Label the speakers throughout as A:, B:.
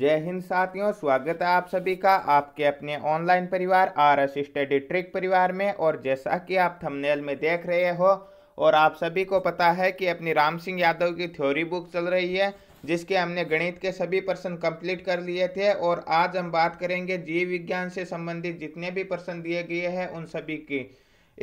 A: जय हिंद साथियों स्वागत है आप सभी का आपके अपने ऑनलाइन परिवार आर एस स्टडी ट्रिक परिवार में और जैसा कि आप थंबनेल में देख रहे हो और आप सभी को पता है कि अपनी राम सिंह यादव की थ्योरी बुक चल रही है जिसके हमने गणित के सभी प्रश्न कंप्लीट कर लिए थे और आज हम बात करेंगे जीव विज्ञान से संबंधित जितने भी प्रश्न दिए गए हैं उन सभी की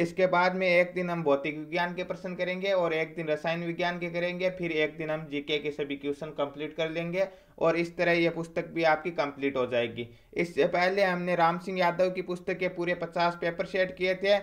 A: इसके बाद में एक दिन हम भौतिक विज्ञान के प्रश्न करेंगे और एक दिन रसायन विज्ञान के करेंगे फिर एक दिन हम जीके के सभी क्वेश्चन कंप्लीट कर लेंगे और इस तरह यह पुस्तक भी आपकी कंप्लीट हो जाएगी इससे पहले हमने राम सिंह यादव की पुस्तक के पूरे पचास पेपर सेट किए थे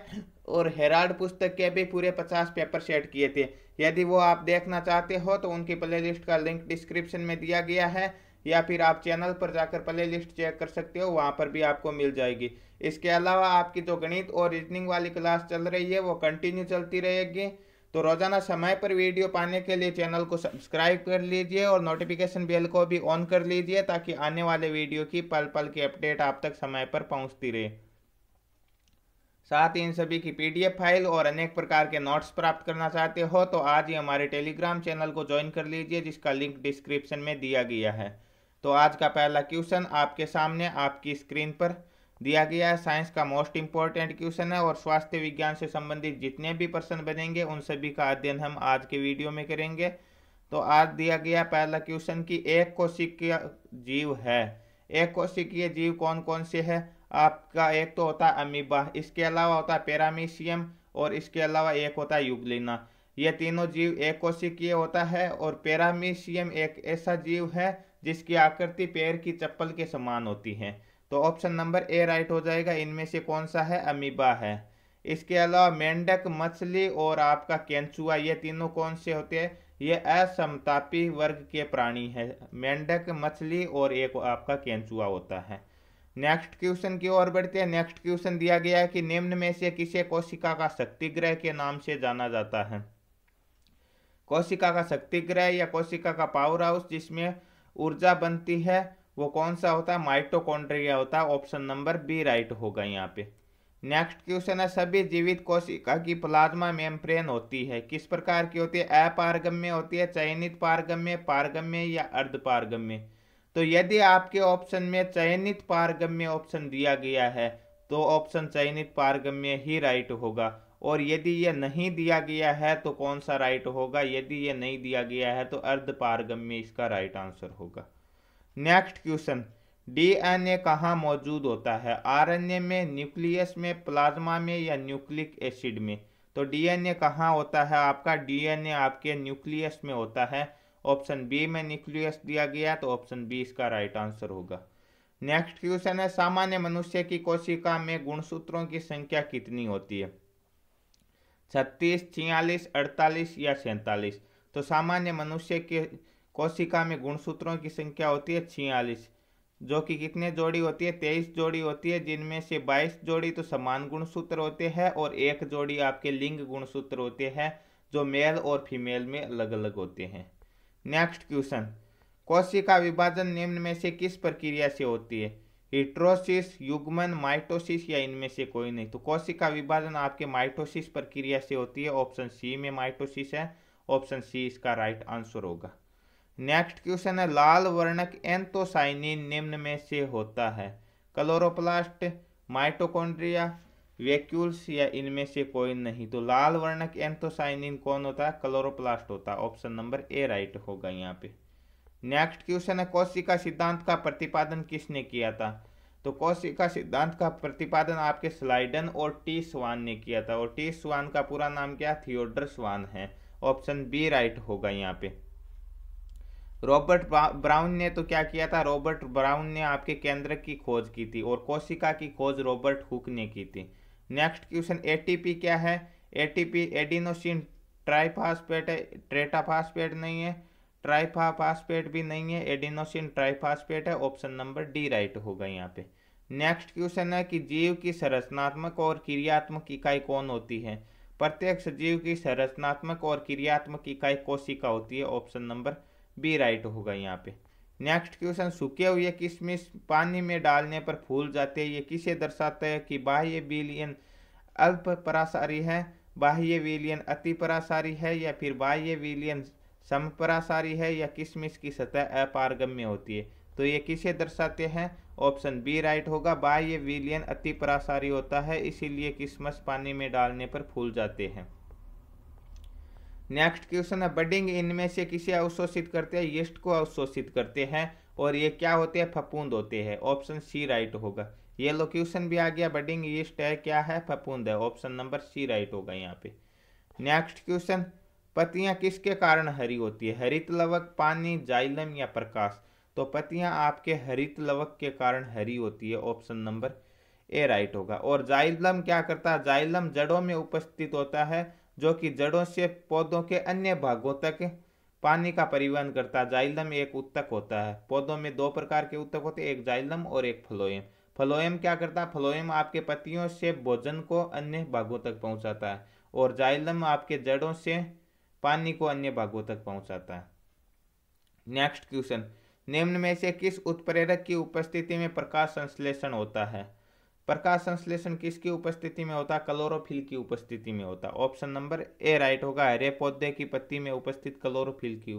A: और हेराल्ड पुस्तक के भी पूरे पचास पेपर सेट किए थे यदि वो आप देखना चाहते हो तो उनकी प्ले का लिंक डिस्क्रिप्शन में दिया गया है या फिर आप चैनल पर जाकर प्ले लिस्ट चेक कर सकते हो वहाँ पर भी आपको मिल जाएगी इसके अलावा आपकी जो गणित और रीजनिंग वाली क्लास चल रही है वो कंटिन्यू चलती रहेगी तो रोज़ाना समय पर वीडियो पाने के लिए चैनल को सब्सक्राइब कर लीजिए और नोटिफिकेशन बेल को भी ऑन कर लीजिए ताकि आने वाले वीडियो की पल पल की अपडेट आप तक समय पर पहुंचती रहे साथ ही इन सभी की पीडीएफ फाइल और अनेक प्रकार के नोट्स प्राप्त करना चाहते हो तो आज ही हमारे टेलीग्राम चैनल को ज्वाइन कर लीजिए जिसका लिंक डिस्क्रिप्शन में दिया गया है तो आज का पहला क्वेश्चन आपके सामने आपकी स्क्रीन पर दिया गया है साइंस का मोस्ट इंपॉर्टेंट क्वेश्चन है और स्वास्थ्य विज्ञान से संबंधित जितने भी प्रश्न बनेंगे उन सभी का अध्ययन हम आज के वीडियो में करेंगे तो आज दिया गया पहला क्वेश्चन कि एक कोशिकीय जीव है एक कोशिकीय जीव कौन कौन से है आपका एक तो होता है अमीबा इसके अलावा होता है पैरामीशियम और इसके अलावा एक होता है युगलिना ये तीनों जीव एक कोशिकीय होता है और पेरामीशियम एक ऐसा जीव है जिसकी आकृति पैर की चप्पल के समान होती है तो ऑप्शन नंबर ए राइट हो जाएगा इनमें से कौन सा है अमीबा है इसके अलावा मेंढक मछली और आपका केंचुआ ये तीनों कौन से होते हैं ये असमतापी वर्ग के प्राणी है मेंढक मछली और एक आपका केंचुआ होता है नेक्स्ट क्वेश्चन की ओर बढ़ते हैं नेक्स्ट क्वेश्चन दिया गया है कि निम्न में से किसे कोशिका का शक्तिग्रह के नाम से जाना जाता है कोशिका का शक्तिग्रह या कोशिका का पावर हाउस जिसमें ऊर्जा बनती है वो कौन सा होता है माइटोकॉन्ड्रिया होता है ऑप्शन नंबर बी राइट होगा यहाँ पे नेक्स्ट क्वेश्चन है सभी जीवित कोशिका की प्लाज्मा मेम्ब्रेन होती है किस प्रकार की होती है अपारगम्य होती है चयनित पारगम्य पारगम्य या अर्ध पारगम्य तो यदि आपके ऑप्शन में चयनित पारगम्य ऑप्शन दिया गया है तो ऑप्शन चयनित पारगम्य ही राइट होगा और यदि यह नहीं दिया गया है तो कौन सा राइट होगा यदि यह नहीं दिया गया है तो अर्ध पारगम्य इसका राइट आंसर होगा नेक्स्ट क्वेश्चन डीएनए कहाँ मौजूद होता है आरएनए में न्यूक्लियस में प्लाज्मा में या न्यूक्लिक एसिड में तो डीएनए कहाँ होता है आपका डीएनए आपके न्यूक्लियस में होता है ऑप्शन बी में न्यूक्लियस दिया गया तो ऑप्शन बी इसका राइट आंसर होगा नेक्स्ट क्वेश्चन है सामान्य मनुष्य की कोशिका में गुणसूत्रों की संख्या कितनी होती है छत्तीस छियालीस अड़तालीस या सैंतालीस तो सामान्य मनुष्य के कोशिका में गुणसूत्रों की संख्या होती है छियालीस जो कि कितने जोड़ी होती है तेईस जोड़ी होती है जिनमें से बाईस जोड़ी तो समान गुणसूत्र होते हैं और एक जोड़ी आपके लिंग गुणसूत्र होते हैं जो मेल और फीमेल में अलग अलग होते हैं नेक्स्ट क्वेश्चन कोशिका विभाजन निम्न में से किस प्रक्रिया से होती है हिट्रोसिस युग्मन माइटोसिस या इनमें से कोई नहीं तो कोशिका विभाजन आपके माइटोसिस प्रक्रिया से होती है ऑप्शन सी में माइटोसिस है ऑप्शन सी इसका राइट आंसर होगा नेक्स्ट क्वेश्चन है लाल वर्णक एंथोसाइनिन निम्न में से होता है क्लोरोप्लास्ट माइटोकॉन्ड्रिया वेक्यूल्स या इनमें से कोई नहीं तो लाल वर्णक एंथोसाइनिन कौन होता है क्लोरोप्लास्ट होता है ऑप्शन नंबर ए राइट होगा यहाँ पे नेक्स्ट क्वेश्चन है कौशिका सिद्धांत का प्रतिपादन किसने किया था तो कौशिका सिद्धांत का प्रतिपादन आपके स्लाइडन और टी स्वान ने किया था और टी स्वान का पूरा नाम क्या थियोडर स्वान है ऑप्शन बी राइट होगा यहाँ पे रॉबर्ट ब्राउन ने तो क्या किया था रॉबर्ट ब्राउन ने आपके केंद्र की खोज की थी और कोशिका की खोज रॉबर्ट हुक ने की थी नेक्स्ट क्वेश्चन एटीपी क्या है एटीपी एडिनोसिन ट्राइफास्पेट है नहीं है ट्राइफाफास्पेट भी नहीं है एडिनोसिन ट्राइफास्पेट है ऑप्शन नंबर डी राइट होगा यहाँ पे नेक्स्ट क्वेश्चन है कि जीव की संरचनात्मक और क्रियात्मक इकाई कौन होती है प्रत्येक सजीव की संरचनात्मक और क्रियात्मक इकाई कोशिका होती है ऑप्शन नंबर बी राइट होगा यहाँ पे नेक्स्ट क्वेश्चन सूखे हुए किशमिश पानी में डालने पर फूल जाते हैं ये किसे दर्शाता है कि बाह्य विलियन अल्प परासारी है बाह्य विलियन अति परासारी है या फिर बाह्य विलियन सम परासारी है या किशमिश की सतह अपारगम्य होती है तो ये किसे दर्शाते हैं ऑप्शन बी राइट होगा बाह्य विलियन अति परासारी होता है इसीलिए किशमिश पानी में डालने पर फूल जाते हैं नेक्स्ट क्वेश्चन है बडिंग इनमें से किसे अवशोषित करते हैं यस्ट को अवशोषित करते हैं और ये क्या होते हैं फपूंद होते हैं ऑप्शन सी राइट होगा ये लोक्यूशन भी आ गया बडिंग यीस्ट है क्या है फपूंद है ऑप्शन नंबर सी राइट होगा यहाँ पे नेक्स्ट क्वेश्चन पतियाँ किसके कारण हरी होती है हरित लवक पानी जाइलम या प्रकाश तो पतियाँ आपके हरित लवक के कारण हरी होती है ऑप्शन नंबर ए राइट होगा और जाइलम क्या करता है जाइलम जड़ों में उपस्थित होता है जो कि जड़ों से पौधों के अन्य भागों तक पानी का परिवहन करता है जाइलम एक उत्तक होता है पौधों में दो प्रकार के उत्तक होते हैं एक जाइलम और एक फ्लोएम फ्लोएम क्या करता है फ्लोएम आपके पत्तियों से भोजन को अन्य भागों तक पहुंचाता है और जाइलम आपके जड़ों से पानी को अन्य भागों तक पहुंचाता है नेक्स्ट क्वेश्चन निम्न में से किस उत्प्रेरक की उपस्थिति में प्रकाश संश्लेषण होता है प्रकाश संश्लेषण किसकी उपस्थिति में होता क्लोरोफिल की उपस्थिति में होता ऑप्शन नंबर ए राइट होगा हरे पौधे की पत्ती में उपस्थित क्लोरोफिल की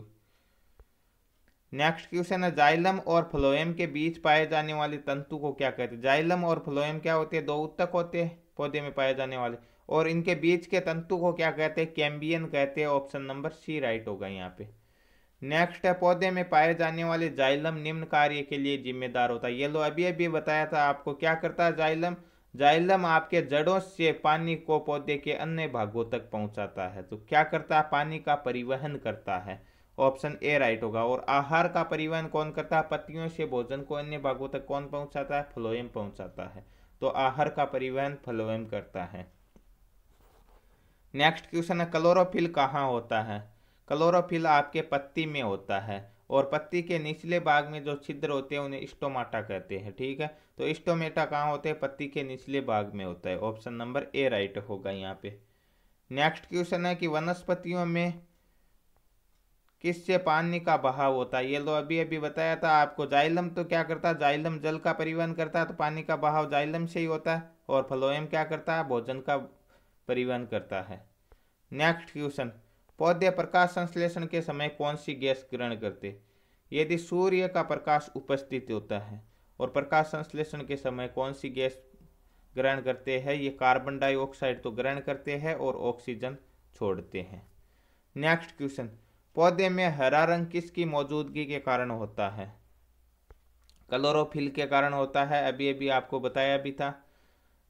A: नेक्स्ट क्वेश्चन है जाइलम और फ्लोएम के बीच पाए जाने वाले तंतु को क्या कहते हैं जाइलम और फ्लोएम क्या होते हैं दो उत्तक होते हैं पौधे में पाए जाने वाले और इनके बीच के तंतु को क्या कहते हैं कैम्बियन कहते हैं ऑप्शन नंबर सी राइट होगा यहाँ पे नेक्स्ट है पौधे में पाए जाने वाले जाइलम निम्न कार्य के लिए जिम्मेदार होता है ये लो अभी अभी बताया था आपको क्या करता है जाइलम जाइलम आपके जड़ों से पानी को पौधे के अन्य भागों तक पहुंचाता है तो क्या करता है पानी का परिवहन करता है ऑप्शन ए राइट होगा और आहार का परिवहन कौन करता है पत्तियों से भोजन को अन्य भागों तक कौन पहुंचाता है फ्लोएम पहुंचाता है तो आहार का परिवहन फ्लोएम करता है नेक्स्ट क्वेश्चन है क्लोरोफिल कहाँ होता है क्लोरोफिल आपके पत्ती में होता है और पत्ती के निचले भाग में जो छिद्र होते हैं उन्हें स्टोमाटा कहते हैं ठीक है तो स्टोमेटा कहाँ होते हैं पत्ती के निचले भाग में होता है ऑप्शन नंबर ए राइट होगा यहाँ पे नेक्स्ट क्वेश्चन है कि वनस्पतियों में किससे पानी का बहाव होता है ये लो अभी अभी बताया था आपको जाइलम तो क्या करता है जाइलम जल का परिवहन करता है तो पानी का बहाव जाइलम से ही होता है और फ्लोएम क्या करता है भोजन का परिवहन करता है नेक्स्ट क्वेश्चन पौधे प्रकाश संश्लेषण के समय कौन सी गैस ग्रहण करते यदि सूर्य का प्रकाश उपस्थित होता है और प्रकाश संश्लेषण के समय कौन सी गैस ग्रहण करते हैं ये कार्बन डाइऑक्साइड तो ग्रहण करते हैं और ऑक्सीजन छोड़ते हैं नेक्स्ट क्वेश्चन पौधे में हरा रंग किसकी मौजूदगी के कारण होता है कलोरोफिल के कारण होता है अभी अभी आपको बताया भी था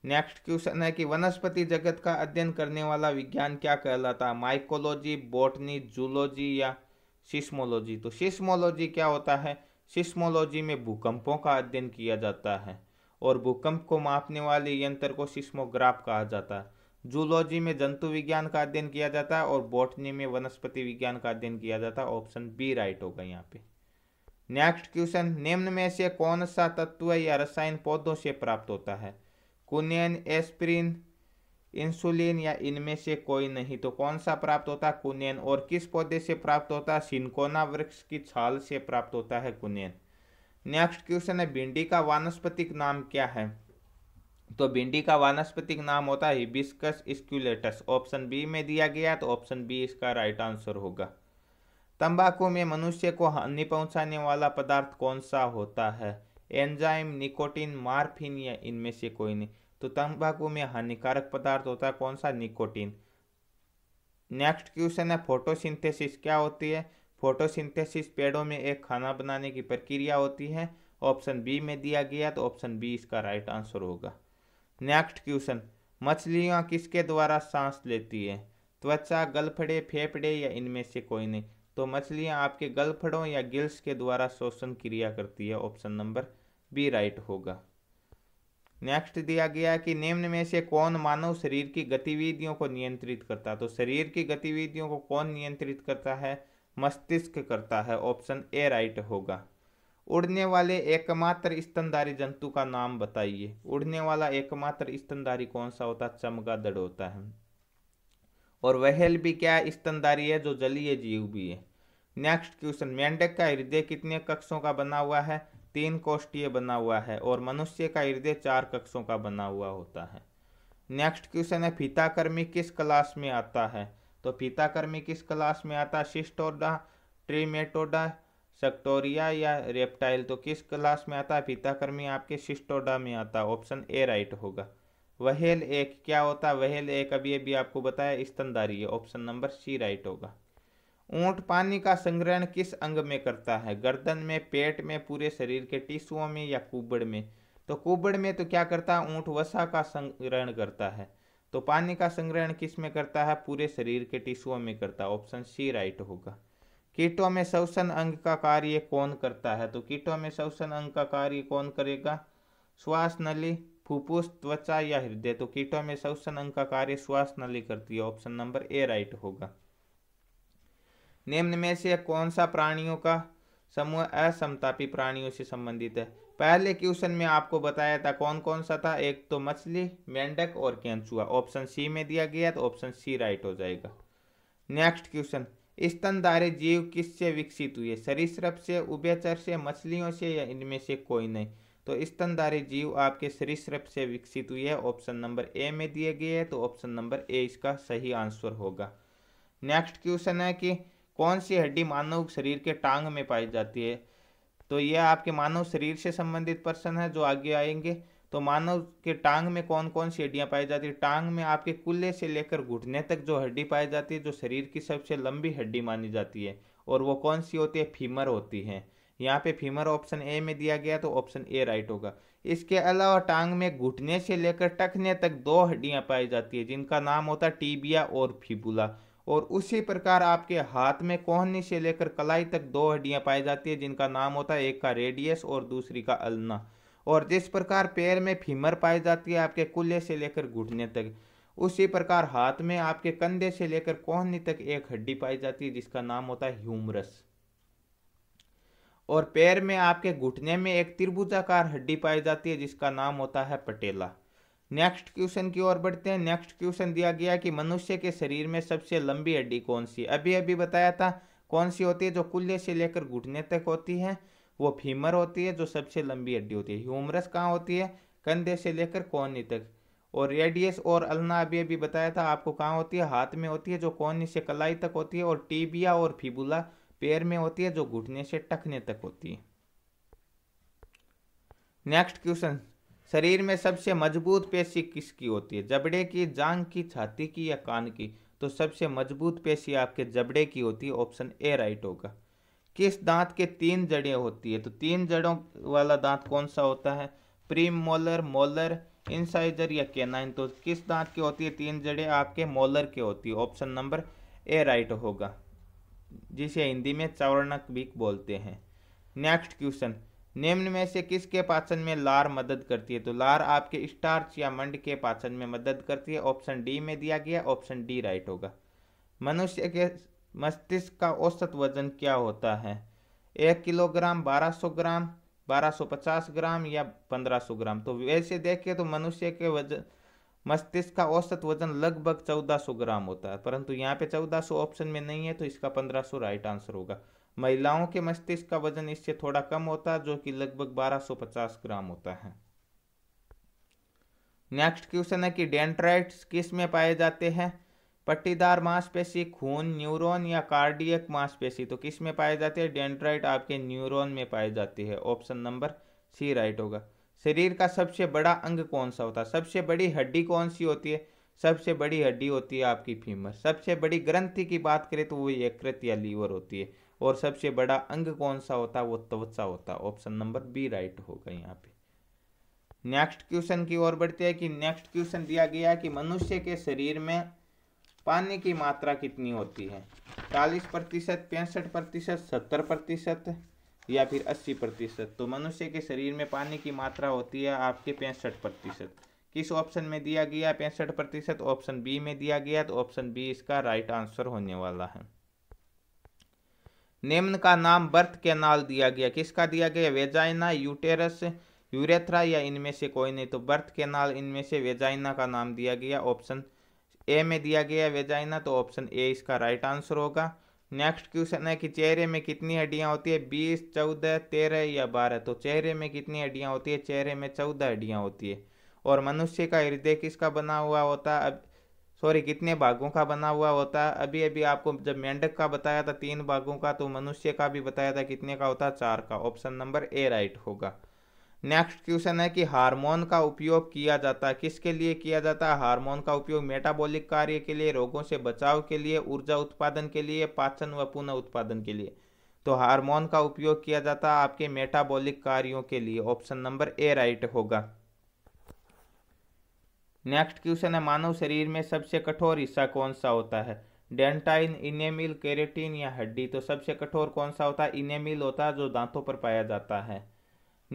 A: नेक्स्ट क्वेश्चन है कि वनस्पति जगत का अध्ययन करने वाला विज्ञान क्या कहलाता है माइकोलॉजी बॉटनी जूलॉजी या सिस्मोलॉजी तो सिस्मोलॉजी क्या होता है सिस्मोलॉजी में भूकंपों का अध्ययन किया जाता है और भूकंप को मापने वाले यंत्र को सिस्मोग्राफ कहा जाता है जूलॉजी में जंतु विज्ञान का अध्ययन किया जाता है और बॉटनी में वनस्पति विज्ञान का अध्ययन किया जाता है ऑप्शन बी राइट होगा यहाँ पे नेक्स्ट क्वेश्चन निम्न में से कौन सा तत्व या रसायन पौधों से प्राप्त होता है कुनियन एस्प्रिन इंसुलिन या इनमें से कोई नहीं तो कौन सा प्राप्त होता है कुनियन और किस पौधे से प्राप्त होता है सिंकोना वृक्ष की छाल से प्राप्त होता है कुनियन नेक्स्ट क्वेश्चन है भिंडी का वानस्पतिक नाम क्या है तो भिंडी का वानस्पतिक नाम होता है हिबिस्कस स्क्यूलेटस ऑप्शन बी में दिया गया तो ऑप्शन बी इसका राइट आंसर होगा तंबाकू में मनुष्य को हानि पहुंचाने वाला पदार्थ कौन सा होता है एंजाइम निकोटिन मार्फिन या इनमें से कोई नहीं तो तंबाकू में हानिकारक पदार्थ होता है कौन सा निकोटीन नेक्स्ट क्वेश्चन है फोटोसिंथेसिस क्या होती है फोटोसिंथेसिस पेड़ों में एक खाना बनाने की प्रक्रिया होती है ऑप्शन बी में दिया गया तो ऑप्शन बी इसका राइट आंसर होगा नेक्स्ट क्वेश्चन मछलियाँ किसके द्वारा सांस लेती है त्वचा गलफड़े फेफड़े या इनमें से कोई नहीं तो मछलियाँ आपके गलफड़ों या गिल्स के द्वारा शोषण क्रिया करती है ऑप्शन नंबर बी राइट होगा नेक्स्ट दिया गया कि निम्न में से कौन मानव शरीर की गतिविधियों को नियंत्रित करता है तो शरीर की गतिविधियों को कौन नियंत्रित करता है मस्तिष्क करता है ऑप्शन ए राइट होगा उड़ने वाले एकमात्र स्तनधारी जंतु का नाम बताइए उड़ने वाला एकमात्र स्तनधारी कौन सा होता है चमगादड़ होता है और वहल भी क्या स्तनधारी है जो जलीय जीव भी है नेक्स्ट क्वेश्चन मेंढक का हृदय कितने कक्षों का बना हुआ है तीन कोष्टीय बना हुआ है और मनुष्य का हृदय चार कक्षों का बना हुआ होता है नेक्स्ट क्वेश्चन है फीताकर्मी किस क्लास में आता है तो फीताकर्मी किस क्लास में आता है शिस्टोडा ट्रीमेटोडा सक्टोरिया या रेप्टाइल तो किस क्लास में आता है फीताकर्मी आपके शिस्टोडा में आता है ऑप्शन ए राइट होगा वहेल एक क्या होता है वहेल एक अभी अभी आपको बताया स्तनदारी है ऑप्शन नंबर सी राइट होगा ऊंट पानी का संग्रहण किस अंग में करता है गर्दन में पेट में पूरे शरीर के टिश्यूओं में या कुबड़ में तो कुबड़ में तो क्या करता है ऊँट वसा का संग्रहण करता है तो पानी का संग्रहण किस में करता है पूरे शरीर के टिश्यूओं में करता है ऑप्शन सी राइट होगा कीटों में शवसन अंग का कार्य कौन करता है तो कीटों में शवसन अंग का कार्य कौन करेगा श्वास नली फूफूस त्वचा या हृदय तो कीटों में शवसन अंग का कार्य श्वास नली करती है ऑप्शन नंबर ए राइट होगा निम्न में से कौन सा प्राणियों का समूह असमतापी प्राणियों से संबंधित है पहले क्वेश्चन में आपको बताया था कौन कौन सा था एक तो मछली मेंढक और केंचुआ ऑप्शन सी में दिया गया तो ऑप्शन सी राइट हो जाएगा नेक्स्ट क्वेश्चन स्तनधारी जीव किससे विकसित हुए सरीसृप से उभयचर से मछलियों से या इनमें से कोई नहीं तो स्तनधारी जीव आपके सरीसृप से विकसित हुई है ऑप्शन नंबर ए में दिए गए है तो ऑप्शन नंबर ए इसका सही आंसर होगा नेक्स्ट क्वेश्चन है कि कौन सी हड्डी मानव शरीर के टांग में पाई जाती है तो यह आपके मानव शरीर से संबंधित प्रश्न है जो आगे आएंगे तो मानव के टांग में कौन कौन सी हड्डियाँ पाई जाती है टांग में आपके कुल्ले से लेकर घुटने तक जो हड्डी पाई जाती है जो शरीर की सबसे लंबी हड्डी मानी जाती है और वो कौन सी होती है फीमर होती है यहाँ पे फीमर ऑप्शन ए में दिया गया तो ऑप्शन ए राइट होगा इसके अलावा टांग में घुटने से लेकर टखने तक दो हड्डियाँ पाई जाती है जिनका नाम होता है टीबिया और फिबुला और उसी प्रकार आपके हाथ में कोहनी से लेकर कलाई तक दो हड्डियां पाई जाती है जिनका नाम होता है एक का रेडियस और दूसरी का अल्ना और जिस प्रकार पैर में फीमर पाई जाती है आपके कुल्ले से लेकर घुटने तक उसी प्रकार हाथ में आपके कंधे से लेकर कोहनी तक एक हड्डी पाई जाती है जिसका नाम होता है ह्यूमरस और पैर में आपके घुटने में एक त्रिभुजाकार हड्डी पाई जाती है जिसका नाम होता है पटेला नेक्स्ट क्वेश्चन की ओर बढ़ते हैं नेक्स्ट क्वेश्चन दिया गया कि मनुष्य के शरीर में सबसे लंबी हड्डी कौन सी अभी अभी बताया था कौन सी होती है जो कुल्ले से लेकर घुटने तक होती है वो फीमर होती है जो सबसे लंबी हड्डी होती है ह्यूमरस कहाँ होती है कंधे से लेकर कोहनी तक और रेडियस और अलना अभी अभी बताया था आपको कहाँ होती है हाथ में होती है जो कोहनी से कलाई तक होती है और टीबिया और फिबुला पैर में होती है जो घुटने से टखने तक होती है नेक्स्ट क्वेश्चन शरीर में सबसे मजबूत पेशी किसकी होती है जबड़े की जांग की छाती की या कान की तो सबसे मजबूत पेशी आपके जबड़े की होती है ऑप्शन ए राइट होगा किस दांत के तीन जड़ें होती है तो तीन जड़ों वाला दांत कौन सा होता है प्रीम मोलर मोलर इंसाइजर या केनाइन तो किस दांत की होती है तीन जड़ें आपके मोलर के होती है ऑप्शन नंबर ए राइट होगा जिसे हिंदी में चवर्णक भी बोलते हैं नेक्स्ट क्वेश्चन निम्न में से किसके पाचन में लार मदद करती है तो लार आपके स्टार्च या मंड के पाचन में मदद करती है ऑप्शन डी में दिया गया ऑप्शन डी राइट होगा मनुष्य के मस्तिष्क का औसत वजन क्या होता है एक किलोग्राम 1200 ग्राम 1250 ग्राम या 1500 ग्राम तो वैसे देखिए तो मनुष्य के वजन मस्तिष्क का औसत वजन लगभग 1400 ग्राम होता है परंतु यहाँ पे 1400 ऑप्शन में नहीं है तो इसका 1500 राइट आंसर होगा महिलाओं के मस्तिष्क का वजन इससे थोड़ा कम होता है जो कि लगभग 1250 ग्राम होता है नेक्स्ट क्वेश्चन है कि डेंट्राइट किस में पाए जाते हैं पट्टीदार मांसपेशी खून न्यूरॉन या कार्डियक मांसपेशी तो किस में पाए जाते हैं डेंट्राइट आपके न्यूरॉन में पाए जाती है ऑप्शन नंबर सी राइट होगा शरीर का सबसे बड़ा अंग कौन सा होता है सबसे बड़ी हड्डी कौन सी होती है सबसे बड़ी हड्डी होती है आपकी फीमर सबसे बड़ी ग्रंथि की बात करें तो वो यकृत या लीवर होती है और सबसे बड़ा अंग कौन सा होता है वो त्वचा होता है ऑप्शन नंबर बी राइट होगा यहाँ पे नेक्स्ट क्वेश्चन की ओर बढ़ते हैं कि नेक्स्ट क्वेश्चन दिया गया कि मनुष्य के शरीर में पानी की मात्रा कितनी होती है चालीस प्रतिशत पैंसठ प्रतिशत सत्तर प्रतिशत या फिर अस्सी प्रतिशत तो मनुष्य के शरीर में पानी की मात्रा होती है आपके पैंसठ प्रतिशत किस ऑप्शन में दिया गया पैंसठ प्रतिशत ऑप्शन बी में दिया गया तो ऑप्शन बी इसका राइट आंसर होने वाला है निम्न का नाम बर्थ नाल दिया गया किसका दिया गया वेजाइना यूटेरस यूरेथ्रा या इनमें से कोई नहीं तो बर्थ नाल इनमें से वेजाइना का नाम दिया गया ऑप्शन ए में दिया गया वेजाइना तो ऑप्शन ए इसका राइट आंसर होगा नेक्स्ट क्वेश्चन है कि चेहरे में कितनी हड्डियाँ होती है बीस चौदह तेरह या बारह तो चेहरे में कितनी हड्डियाँ होती है चेहरे में चौदह हड्डियाँ होती है और मनुष्य का हृदय किसका बना हुआ होता है अब सॉरी कितने भागों का बना हुआ होता है अभी अभी आपको जब मेंढक का बताया था तीन भागों का तो मनुष्य का भी बताया था कितने का होता है चार का ऑप्शन नंबर ए राइट होगा नेक्स्ट क्वेश्चन है कि हार्मोन का उपयोग किया जाता है किसके लिए किया जाता है हार्मोन का उपयोग मेटाबॉलिक कार्य के लिए रोगों से बचाव के लिए ऊर्जा उत्पादन के लिए पाचन व पुनः उत्पादन के लिए तो हार्मोन का उपयोग किया जाता है आपके मेटाबॉलिक कार्यों के लिए ऑप्शन नंबर ए राइट होगा नेक्स्ट क्वेश्चन है मानव शरीर में सबसे कठोर हिस्सा कौन सा होता है डेंटाइन इनेमिल केरेटिन या हड्डी तो सबसे कठोर कौन सा होता है इनेमिल होता है जो दांतों पर पाया जाता है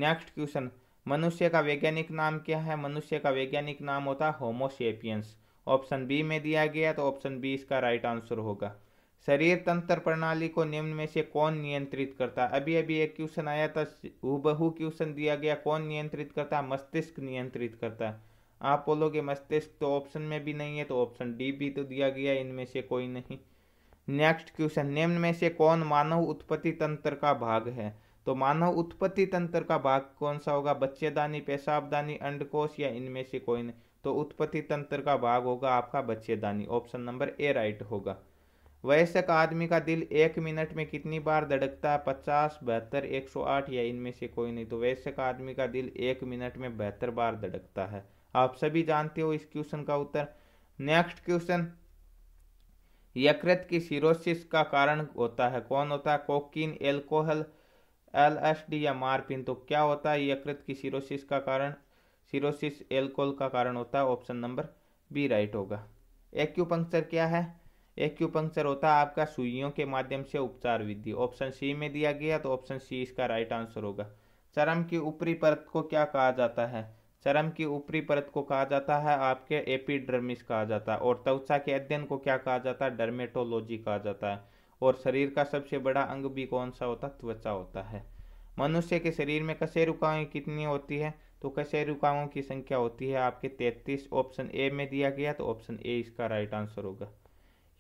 A: नेक्स्ट क्वेश्चन मनुष्य का वैज्ञानिक नाम क्या है मनुष्य का वैज्ञानिक नाम होता है होमोसेपियंस ऑप्शन बी में दिया गया तो ऑप्शन बी इसका राइट आंसर होगा शरीर तंत्र प्रणाली को निम्न में से कौन नियंत्रित करता है अभी अभी एक क्वेश्चन आया था हु क्वेश्चन दिया गया कौन नियंत्रित करता है मस्तिष्क नियंत्रित करता है आप बोलोगे मस्तिष्क तो ऑप्शन में भी नहीं है तो ऑप्शन डी भी तो दिया गया इनमें से कोई नहीं नेक्स्ट क्वेश्चन निम्न में से कौन मानव उत्पत्ति तंत्र का भाग है तो मानव उत्पत्ति तंत्र का भाग कौन सा होगा बच्चेदानी पेशाबदानी अंडकोश या इनमें से कोई नहीं तो उत्पत्ति तंत्र का भाग होगा आपका बच्चेदानी ऑप्शन नंबर ए राइट होगा वयस्क आदमी का दिल एक मिनट में कितनी बार धड़कता है पचास बहत्तर एक सौ आठ या इनमें से कोई नहीं तो वयस्क आदमी का दिल एक मिनट में बहत्तर बार धड़कता है आप सभी जानते हो इस क्वेश्चन का उत्तर नेक्स्ट क्वेश्चन यकृत की सिरोसिस का कारण होता है कौन होता है cocaine alcohol L S D या मारपिन तो क्या होता है यकृत की सिरोसिस का कारण सिरोसिस एल्कोहल का कारण होता है ऑप्शन नंबर बी राइट होगा एक्यूपंक्चर क्या है एक्यूपंक्चर होता है आपका सुइयों के माध्यम से उपचार विधि ऑप्शन सी में दिया गया तो ऑप्शन सी इसका राइट आंसर होगा चरम की ऊपरी परत को क्या कहा जाता है चरम की ऊपरी परत को कहा जाता है आपके एपिड्रमिस कहा जाता है और त्वचा के अध्ययन को क्या कहा जाता है डर्मेटोलॉजी कहा जाता है और शरीर का सबसे बड़ा अंग भी कौन सा होता है त्वचा होता है मनुष्य के शरीर में कशेरुकाएँ कितनी होती है तो कशेरुकाओं की संख्या होती है आपके तैतीस ऑप्शन ए में दिया गया तो ऑप्शन ए इसका राइट आंसर होगा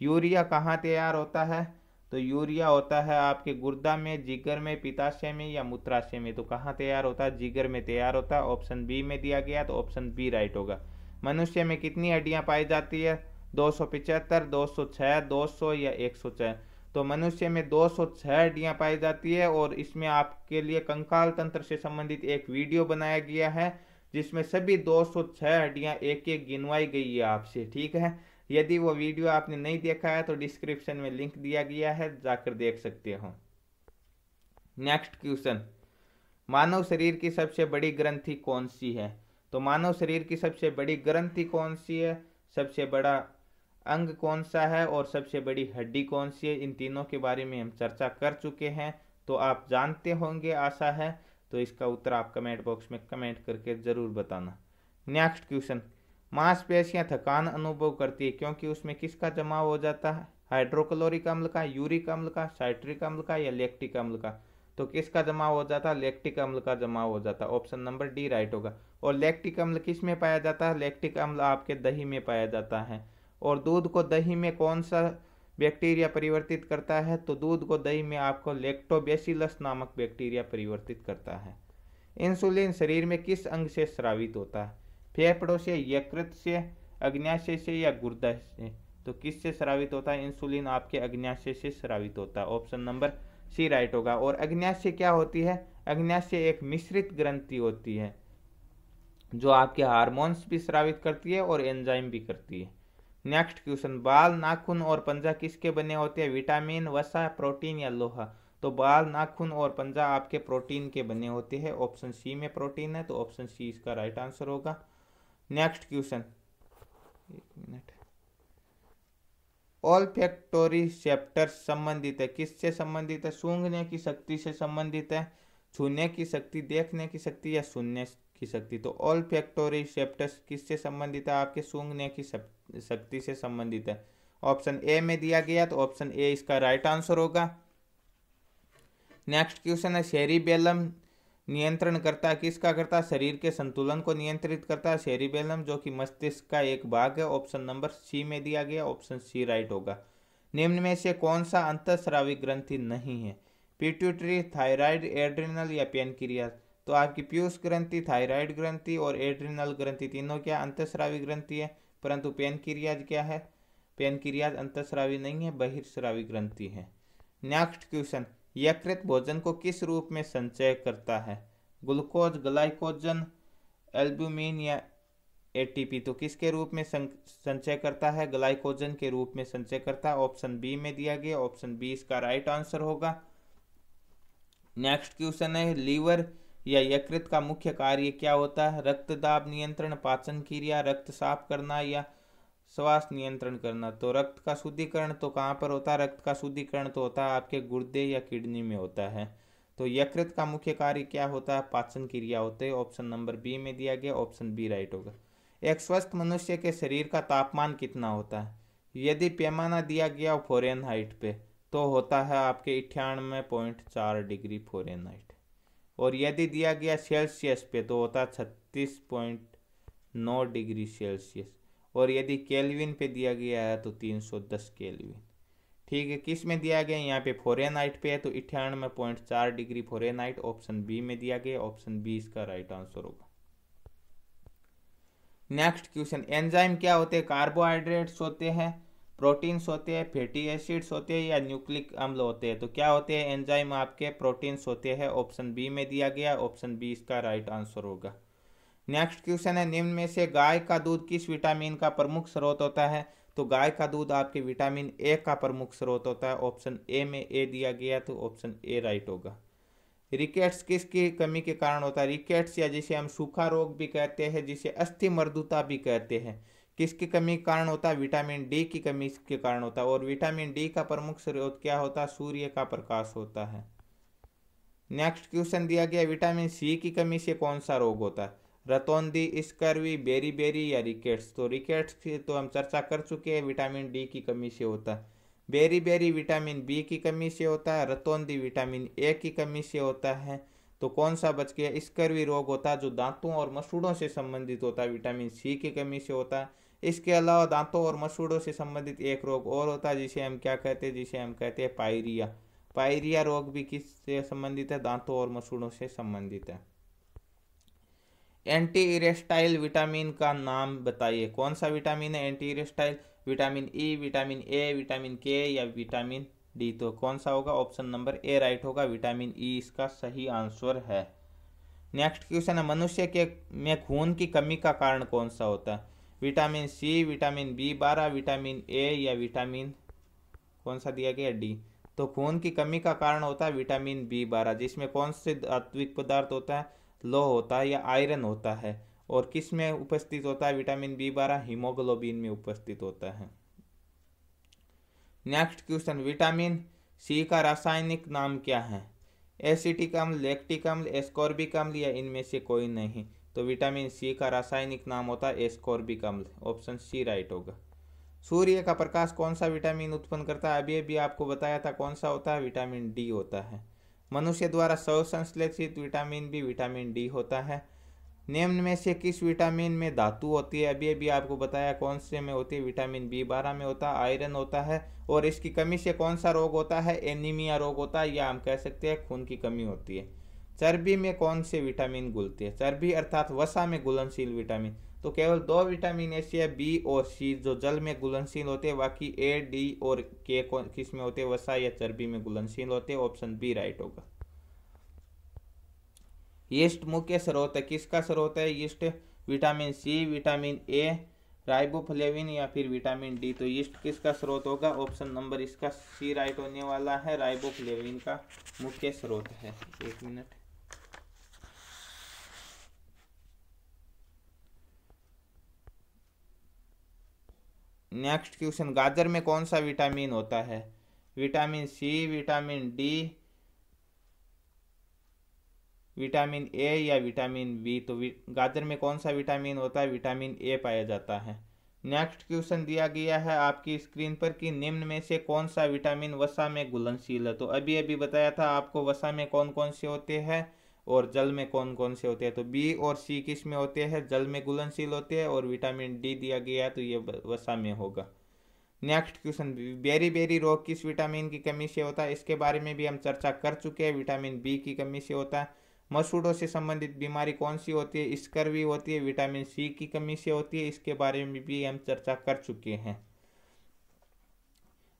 A: यूरिया कहाँ तैयार होता है तो यूरिया होता है आपके गुर्दा में जिगर में पिताशय में या मूत्राशय में तो कहाँ तैयार होता है जिगर में तैयार होता है ऑप्शन बी में दिया गया तो ऑप्शन बी राइट होगा मनुष्य में कितनी हड्डियाँ पाई जाती है दो सौ पिचहत्तर दो सौ छः दो सौ या एक सौ छः तो मनुष्य में दो सौ छः हड्डियाँ पाई जाती है और इसमें आपके लिए कंकाल तंत्र से संबंधित एक वीडियो बनाया गया है जिसमें सभी दो सौ छः हड्डियाँ एक एक गिनवाई गई है आपसे ठीक है यदि वो वीडियो आपने नहीं देखा है तो डिस्क्रिप्शन में लिंक दिया गया है जाकर देख सकते हो नेक्स्ट क्वेश्चन मानव शरीर की सबसे बड़ी ग्रंथि कौन सी है तो मानव शरीर की सबसे बड़ी ग्रंथि कौन सी है सबसे बड़ा अंग कौन सा है और सबसे बड़ी हड्डी कौन सी है इन तीनों के बारे में हम चर्चा कर चुके हैं तो आप जानते होंगे आशा है तो इसका उत्तर आप कमेंट बॉक्स में कमेंट करके ज़रूर बताना नेक्स्ट क्वेश्चन मांसपेशियां थकान अनुभव करती है क्योंकि उसमें किसका जमाव हो जाता है हाइड्रोक्लोरिक अम्ल का यूरिक अम्ल का साइट्रिक अम्ल का या लेक्टिक अम्ल का तो किसका जमाव हो जाता है लेक्टिक अम्ल का जमाव हो जाता है ऑप्शन नंबर डी राइट होगा और लेक्टिक अम्ल किस में पाया जाता है लेक्टिक अम्ल आपके दही में पाया जाता है और दूध को दही में कौन सा बैक्टीरिया परिवर्तित करता है तो दूध को दही में आपको लेक्टोबेसिलस नामक बैक्टीरिया परिवर्तित करता है इंसुलिन शरीर में किस अंग से स्रावित होता है फेफड़ों से यकृत से अग्न्याशय से या गुर्दा से तो किससे स्रावित होता है इंसुलिन आपके अग्न्याशय से स्रावित होता है ऑप्शन नंबर सी राइट होगा और अग्न्याशय क्या होती है अग्न्याशय एक मिश्रित ग्रंथि होती है जो आपके हार्मोन्स भी स्रावित करती है और एंजाइम भी करती है नेक्स्ट क्वेश्चन बाल नाखून और पंजा किसके बने होते हैं विटामिन वसा प्रोटीन या लोहा तो बाल नाखून और पंजा आपके प्रोटीन के बने होते हैं ऑप्शन सी में प्रोटीन है तो ऑप्शन सी इसका राइट आंसर होगा नेक्स्ट क्वेश्चन एक मिनट ऑल फैक्टोरी चैप्टर संबंधित है किससे संबंधित है सूंघने की शक्ति से संबंधित है छूने की शक्ति देखने की शक्ति या सुनने की शक्ति तो ऑल फैक्टोरी चैप्टर्स किससे संबंधित है आपके सूंघने की शक्ति से संबंधित है ऑप्शन ए में दिया गया तो ऑप्शन ए इसका राइट आंसर होगा नेक्स्ट क्वेश्चन है शेरी बेलम नियंत्रण करता है किसका करता है शरीर के संतुलन को नियंत्रित करता है सेरिबेलम जो कि मस्तिष्क का एक भाग है ऑप्शन नंबर सी में दिया गया ऑप्शन सी राइट होगा निम्न में से कौन सा अंतस्रावी ग्रंथि नहीं है पिट्यूटरी थायराइड एड्रिनल या पेनक्रियाज तो आपकी पीयूष ग्रंथि थायराइड ग्रंथि और एड्रिनल ग्रंथि तीनों क्या अंतस्रावी ग्रंथि है परंतु पेनक्रियाज क्या है पेनक्रियाज अंतस्रावी नहीं है बहिर्श्राविक ग्रंथि है नेक्स्ट क्वेश्चन यकृत भोजन को किस रूप में संचय करता है ग्लूकोज ग्लाइकोजन एल्ब्यूमिन या एटीपी तो किसके रूप में संचय करता है ग्लाइकोजन के रूप में संचय करता है ऑप्शन बी में दिया गया ऑप्शन बी इसका राइट आंसर होगा नेक्स्ट क्वेश्चन है लीवर या यकृत का मुख्य कार्य क्या होता है रक्त दाब नियंत्रण पाचन क्रिया रक्त साफ करना या श्वास नियंत्रण करना तो रक्त का शुद्धिकरण तो कहाँ पर होता है रक्त का शुद्धिकरण तो होता है आपके गुर्दे या किडनी में होता है तो यकृत का मुख्य कार्य क्या होता है पाचन क्रिया होते ऑप्शन नंबर बी में दिया गया ऑप्शन बी राइट होगा एक स्वस्थ मनुष्य के शरीर का तापमान कितना होता है यदि पैमाना दिया गया फोरेन हाइट पे तो होता है आपके इठानवे पॉइंट चार डिग्री फोरेन हाइट और यदि दिया गया सेल्सियस पे तो होता है छत्तीस पॉइंट नौ डिग्री सेल्सियस और यदि केल्विन पे दिया गया है तो 310 केल्विन ठीक है किस में दिया गया यहाँ पे फोरेनाइट पे है तो इठानवे पॉइंट चार डिग्री फोरेनाइट ऑप्शन बी में दिया गया ऑप्शन बी इसका राइट आंसर होगा नेक्स्ट क्वेश्चन एंजाइम क्या होते हैं कार्बोहाइड्रेट्स होते हैं प्रोटीन्स होते हैं फैटी एसिड्स होते हैं या न्यूक्लिक अम्ल होते हैं तो क्या होते हैं एंजाइम आपके प्रोटीन्स होते हैं ऑप्शन बी में दिया गया ऑप्शन बी इसका राइट आंसर होगा नेक्स्ट क्वेश्चन है निम्न में से गाय का दूध किस विटामिन का प्रमुख स्रोत होता है तो गाय का दूध आपके विटामिन ए का प्रमुख स्रोत होता है ऑप्शन ए में ए दिया गया तो ऑप्शन ए राइट होगा रिकेट्स किसकी कमी के कारण होता है रिकेट्स या जिसे हम सूखा रोग भी कहते हैं जिसे अस्थि मर्दुता भी कहते हैं किसकी कमी के कारण होता है विटामिन डी की कमी के कारण होता है और विटामिन डी का प्रमुख स्रोत क्या होता है सूर्य का प्रकाश होता है नेक्स्ट क्वेश्चन दिया गया विटामिन सी की कमी से कौन सा रोग होता है रतौंदी इसकरवी बेरी बेरी या रिकेट्स तो रिकेट्स की तो हम चर्चा कर चुके हैं विटामिन डी की कमी से होता है बेरी बेरी विटामिन बी की कमी से होता है रतौंदी विटामिन ए की कमी से होता है तो कौन सा बच गया इसकरवी रोग होता है जो दांतों और मसूड़ों से संबंधित होता है विटामिन सी की कमी से होता है इसके अलावा दांतों और मसूड़ों से संबंधित एक रोग और होता है जिसे हम क्या कहते हैं जिसे हम कहते हैं पायरिया पायरिया रोग भी किस से संबंधित है दांतों और मसूड़ों से संबंधित है एंटी इरेस्टाइल विटामिन का नाम बताइए कौन सा विटामिन है एंटी इरेस्टाइल vitamin E e, vitamin A vitamin K या विटामिन डी तो कौन सा होगा ऑप्शन नंबर ए राइट होगा विटामिन ई e इसका सही आंसर है नेक्स्ट क्वेश्चन है मनुष्य के में खून की कमी का कारण कौन सा होता है विटामिन सी विटामिन बी बारह विटामिन ए या विटामिन कौन सा दिया गया डी तो खून की कमी का कारण होता है विटामिन बी बारह जिसमें कौन से धात्विक पदार्थ होता है लोह होता है या आयरन होता है और किस में उपस्थित होता है विटामिन बी बारह हीमोग्लोबिन में उपस्थित होता है नेक्स्ट क्वेश्चन विटामिन सी का रासायनिक नाम क्या है एसिटिक अम्ल लेक्टिक अम्ल एस्कॉर्बिक अम्ल या इनमें से कोई नहीं तो विटामिन सी का रासायनिक नाम होता है एस्कॉर्बिक अम्ल ऑप्शन सी राइट होगा सूर्य का प्रकाश कौन सा विटामिन उत्पन्न करता है अभी अभी आपको बताया था कौन सा होता है विटामिन डी होता है मनुष्य द्वारा सौ संश्लेषित विटामिन बी विटामिन डी होता है निम्न में से किस विटामिन में धातु होती है अभी अभी आपको बताया कौन से में होती है विटामिन बी बारह में होता है आयरन होता है और इसकी कमी से कौन सा रोग होता है एनीमिया रोग होता है या हम कह सकते हैं खून की कमी होती है चर्बी में कौन से विटामिन घुलते हैं चर्बी अर्थात वसा में घुलनशील विटामिन तो केवल दो विटामिन ए सी है बी और सी जो जल में घुलनशील होते हैं बाकी ए डी और के किस में होते हैं वसा या चर्बी में घुलनशील होते हैं ऑप्शन बी राइट होगा यीस्ट मुख्य स्रोत है किसका स्रोत है yeast vitamin C vitamin A riboflavin या फिर विटामिन डी तो यीस्ट किसका स्रोत होगा ऑप्शन नंबर इसका सी राइट होने वाला है राइबोफ्लेविन का मुख्य स्रोत है एक मिनट नेक्स्ट क्वेश्चन गाजर में कौन सा विटामिन होता है vitamin C vitamin D vitamin A या विटामिन बी तो गाजर में कौन सा विटामिन होता है विटामिन ए पाया जाता है नेक्स्ट क्वेश्चन दिया गया है आपकी स्क्रीन पर कि निम्न में से कौन सा विटामिन वसा में घुलनशील है तो अभी अभी बताया था आपको वसा में कौन कौन से होते हैं और जल में कौन कौन से होते हैं तो बी और सी किस में होते हैं जल में घुलनशील होते हैं और विटामिन डी दिया गया है तो ये वसा में होगा नेक्स्ट क्वेश्चन बेरी बेरी रोग किस विटामिन की कमी से होता है इसके बारे में भी हम चर्चा कर चुके हैं विटामिन बी की कमी से होता है मसूड़ों से संबंधित बीमारी कौन सी होती है स्कर्वी होती है विटामिन सी की कमी से होती है इसके बारे में भी हम चर्चा कर चुके हैं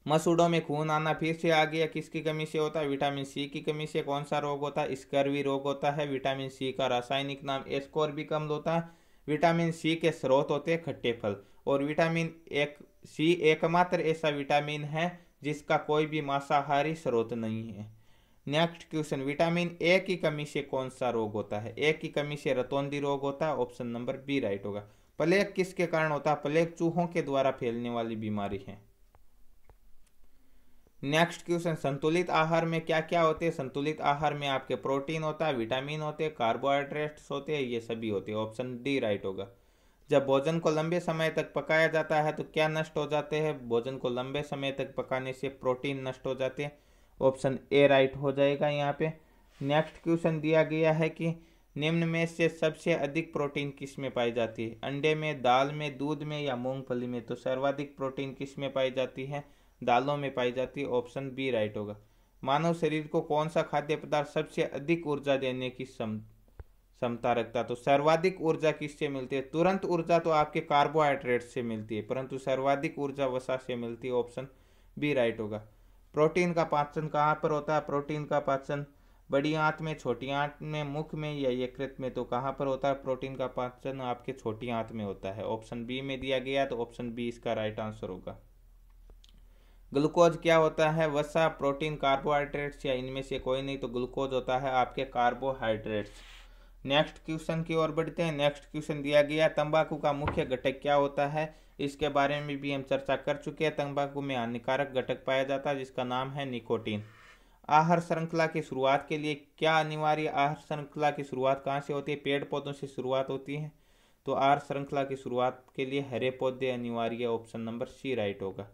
A: मसूड़ों में खून आना फिर से आ गया किसकी कमी से होता है विटामिन सी की कमी से कौन सा रोग होता है स्कर्वी रोग होता है विटामिन सी का रासायनिक नाम एस्कोर भी कम होता है विटामिन सी के स्रोत होते हैं खट्टे फल और विटामिन एक सी एकमात्र ऐसा विटामिन है जिसका कोई भी मांसाहारी स्रोत नहीं है नेक्स्ट क्वेश्चन विटामिन ए की कमी से कौन सा रोग होता है ए की कमी से रतौंदी रोग होता है ऑप्शन नंबर बी राइट होगा प्लेग किसके कारण होता है प्लेग चूहों के द्वारा फैलने वाली बीमारी है नेक्स्ट क्वेश्चन संतुलित आहार में क्या क्या होते हैं संतुलित आहार में आपके प्रोटीन होता है विटामिन होते हैं कार्बोहाइड्रेट्स होते हैं ये सभी होते हैं ऑप्शन डी राइट होगा जब भोजन को लंबे समय तक पकाया जाता है तो क्या नष्ट हो जाते हैं भोजन को लंबे समय तक पकाने से प्रोटीन नष्ट हो जाते हैं ऑप्शन ए राइट हो जाएगा यहाँ पे नेक्स्ट क्वेश्चन दिया गया है कि निम्न में से सबसे अधिक प्रोटीन किस में पाई जाती है अंडे में दाल में दूध में या मूंगफली में तो सर्वाधिक प्रोटीन किस में पाई जाती है दालों में पाई जाती है ऑप्शन बी राइट होगा मानव शरीर को कौन सा खाद्य पदार्थ सबसे अधिक ऊर्जा देने की क्षमता रखता तो सर्वाधिक ऊर्जा किससे मिलती है तुरंत ऊर्जा तो आपके कार्बोहाइड्रेट से मिलती है परंतु सर्वाधिक ऊर्जा वसा से मिलती है ऑप्शन बी राइट होगा प्रोटीन का पाचन कहाँ पर होता है प्रोटीन का पाचन बड़ी आंत में छोटी आंत में मुख में या यकृत में तो कहाँ पर होता है प्रोटीन का पाचन आपके छोटी आंत में होता है ऑप्शन बी में दिया गया तो ऑप्शन बी इसका राइट आंसर होगा ग्लूकोज क्या होता है वसा प्रोटीन कार्बोहाइड्रेट्स या इनमें से कोई नहीं तो ग्लूकोज होता है आपके कार्बोहाइड्रेट्स नेक्स्ट क्वेश्चन की ओर बढ़ते हैं नेक्स्ट क्वेश्चन दिया गया तंबाकू का मुख्य घटक क्या होता है इसके बारे में भी हम चर्चा कर चुके हैं तंबाकू में हानिकारक घटक पाया जाता है जिसका नाम है निकोटीन आहार श्रृंखला की शुरुआत के लिए क्या अनिवार्य आहार श्रृंखला की शुरुआत कहाँ से होती है पेड़ पौधों से शुरुआत होती है तो आहार श्रृंखला की शुरुआत के लिए हरे पौधे अनिवार्य ऑप्शन नंबर सी राइट होगा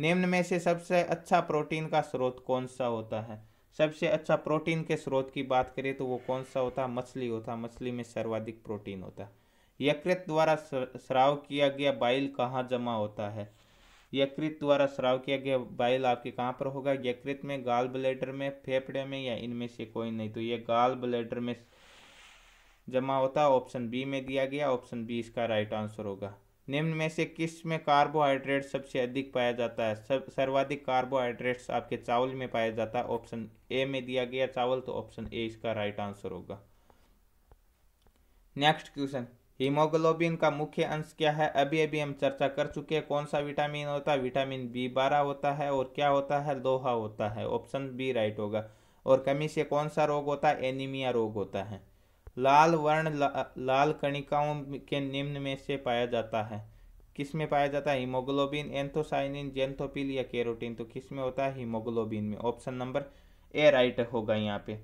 A: निम्न में से सबसे अच्छा प्रोटीन का स्रोत कौन सा होता है सबसे अच्छा प्रोटीन के स्रोत की बात करें तो वो कौन सा होता है मछली होता है मछली में सर्वाधिक प्रोटीन होता है यकृत द्वारा स्राव किया गया बाइल कहाँ जमा होता है यकृत द्वारा स्राव किया गया बाइल आपके कहाँ पर होगा यकृत में गाल ब्लेडर में फेफड़े में या इनमें से कोई नहीं तो ये गाल ब्लेडर में जमा होता है ऑप्शन बी में दिया गया ऑप्शन बी इसका राइट आंसर होगा निम्न में से किस में कार्बोहाइड्रेट सबसे अधिक पाया जाता है सब सर्वाधिक कार्बोहाइड्रेट्स आपके चावल में पाया जाता है ऑप्शन ए में दिया गया चावल तो ऑप्शन ए इसका राइट आंसर होगा नेक्स्ट क्वेश्चन हीमोग्लोबिन का मुख्य अंश क्या है अभी अभी हम चर्चा कर चुके हैं कौन सा विटामिन होता है विटामिन बी बारह होता है और क्या होता है लोहा होता है ऑप्शन बी राइट होगा और कमी से कौन सा रोग होता है एनीमिया रोग होता है लाल वर्ण ला, लाल कणिकाओं के निम्न में से पाया जाता है किस में पाया जाता है हीमोग्लोबिन एंथोसाइनिन जेंथोपिल या केरोटीन तो किस में होता है हीमोग्लोबिन में ऑप्शन नंबर ए राइट होगा यहाँ पे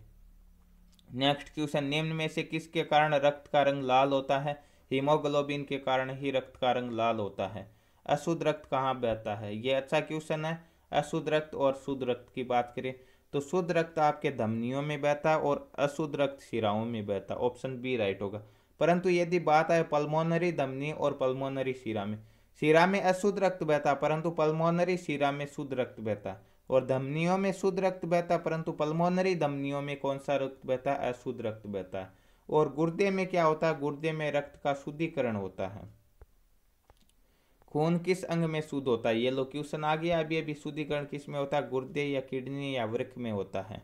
A: नेक्स्ट क्वेश्चन निम्न में से किसके कारण रक्त का रंग लाल होता है हीमोग्लोबिन के कारण ही रक्त का रंग लाल होता है अशुद्ध रक्त कहाँ बहता है ये अच्छा क्वेश्चन है अशुद्ध रक्त और शुद्ध रक्त की बात करें तो शुद्ध रक्त आपके धमनियों में बहता और अशुद्ध रक्त शिराओं में बहता ऑप्शन बी राइट होगा परंतु यदि बात आए पल्मोनरी धमनी और पल्मोनरी शिरा में शिरा में अशुद्ध रक्त बहता परंतु पल्मोनरी शिरा में शुद्ध रक्त बहता और धमनियों में शुद्ध रक्त बहता परंतु पल्मोनरी धमनियों में कौन सा रक्त बहता अशुद्ध रक्त बहता और गुर्दे में क्या होता है गुर्दे में रक्त का शुद्धिकरण होता है खून किस अंग में शुद्ध होता है ये लोग क्वेश्चन आ गया अभी अभी शुद्धिकरण किस में होता है गुर्दे या किडनी या वृक्ष में होता है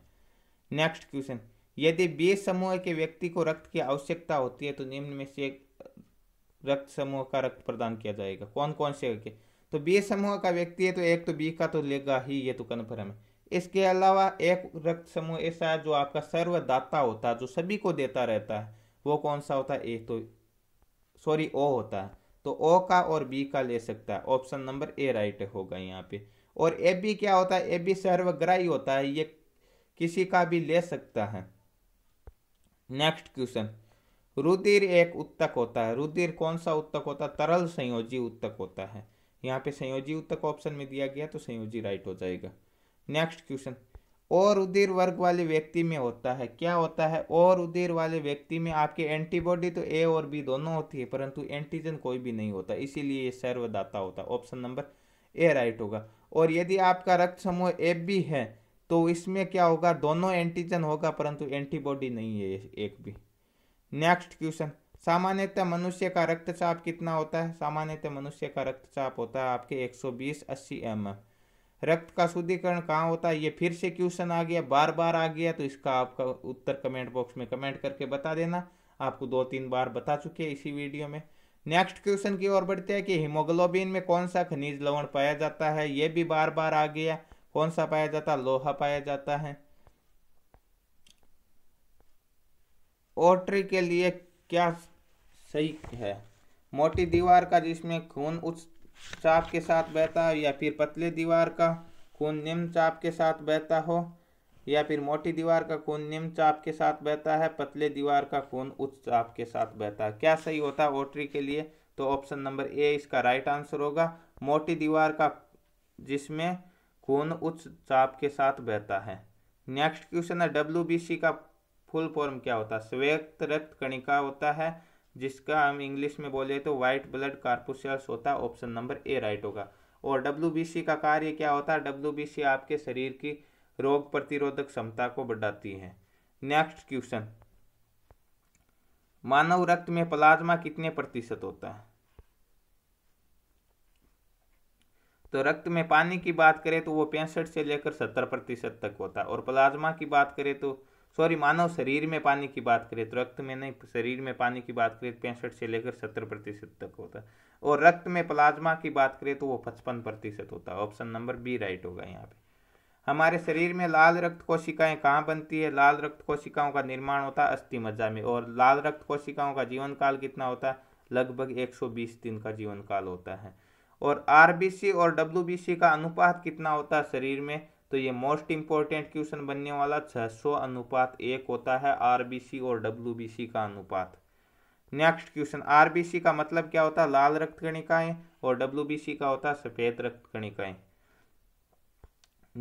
A: नेक्स्ट क्वेश्चन यदि बे समूह के व्यक्ति को रक्त की आवश्यकता होती है तो निम्न में से रक्त समूह का रक्त प्रदान किया जाएगा कौन कौन से के? तो बी समूह का व्यक्ति है तो एक तो बी का तो लेगा ही ये तो कन्फर्म है इसके अलावा एक रक्त समूह ऐसा है जो आपका सर्वदाता होता है जो सभी को देता रहता है वो कौन सा होता है ए तो सॉरी ओ होता है तो ओ का और बी का ले सकता है ऑप्शन नंबर ए राइट होगा यहाँ पे और ए बी क्या होता है ए बी सर्वग्राही होता है ये किसी का भी ले सकता है नेक्स्ट क्वेश्चन रुधिर एक उत्तक होता है रुधिर कौन सा उत्तक होता है तरल संयोजी उत्तक होता है यहाँ पे संयोजी उत्तक ऑप्शन में दिया गया तो संयोजी राइट हो जाएगा नेक्स्ट क्वेश्चन और उदीर वर्ग वाले व्यक्ति में होता है क्या होता है और उदीर वाले व्यक्ति में आपके एंटीबॉडी तो ए और बी दोनों होती है परंतु एंटीजन कोई भी नहीं होता इसीलिए ये सर्वदाता होता है ऑप्शन नंबर ए राइट होगा और यदि आपका रक्त समूह ए बी है तो इसमें क्या होगा दोनों एंटीजन होगा परंतु एंटीबॉडी नहीं है एक भी नेक्स्ट क्वेश्चन सामान्यतः मनुष्य का रक्तचाप कितना होता है सामान्यतः मनुष्य का रक्तचाप होता है आपके 120 80 एम mm. रक्त का शुद्धिकरण कहाँ होता है ये फिर से क्वेश्चन आ गया बार बार आ गया तो इसका आपका उत्तर कमेंट बॉक्स में कमेंट करके बता देना आपको दो तीन बार बता चुके हैं इसी वीडियो में नेक्स्ट क्वेश्चन की ओर बढ़ते हैं कि हीमोग्लोबिन में कौन सा खनिज लवण पाया जाता है ये भी बार बार आ गया कौन सा पाया जाता है लोहा पाया जाता है ओट्री के लिए क्या सही है मोटी दीवार का जिसमें खून उच्च चाप के साथ बहता हो या फिर पतले दीवार का खून निम्न चाप के साथ बहता हो या फिर मोटी दीवार का खून निम्न चाप के साथ बहता है पतले दीवार का खून उच्च चाप के साथ बहता है क्या सही होता है ओटरी के लिए तो ऑप्शन नंबर ए इसका राइट आंसर होगा मोटी दीवार का जिसमें खून उच्च चाप के साथ बहता है नेक्स्ट क्वेश्चन है डब्ल्यू का फुल फॉर्म क्या होता है श्वेत रक्त कणिका होता है जिसका हम इंग्लिश में बोले तो व्हाइट ब्लड कार्पोसल्स होता है ऑप्शन नंबर ए राइट होगा और डब्ल्यू का कार्य क्या होता है डब्ल्यू आपके शरीर की रोग प्रतिरोधक क्षमता को बढ़ाती है नेक्स्ट क्वेश्चन मानव रक्त में प्लाज्मा कितने प्रतिशत होता है तो रक्त में पानी की बात करें तो वो पैंसठ से लेकर सत्तर प्रतिशत तक होता है और प्लाज्मा की बात करें तो सॉरी मानव शरीर में पानी की बात करें तो रक्त में नहीं शरीर में पानी की बात करें तो पैंसठ से लेकर सत्तर प्रतिशत तक होता है और रक्त में प्लाज्मा की बात करें तो वो पचपन प्रतिशत होता है ऑप्शन नंबर बी राइट होगा यहाँ पे हमारे शरीर में लाल रक्त कोशिकाएं कहाँ बनती है लाल रक्त कोशिकाओं का निर्माण होता है अस्थि मज्जा में और लाल रक्त कोशिकाओं का जीवन काल कितना होता है लगभग एक दिन का जीवन काल होता है और आर और डब्ल्यू का अनुपात कितना होता है शरीर में तो ये मोस्ट इंपॉर्टेंट क्वेश्चन बनने वाला 600 अनुपात एक होता है आरबीसी और डब्ल्यू का अनुपात नेक्स्ट क्वेश्चन आरबीसी का मतलब क्या होता है लाल रक्त कणिकाएं और डब्ल्यू का होता है सफेद रक्त कणिकाएं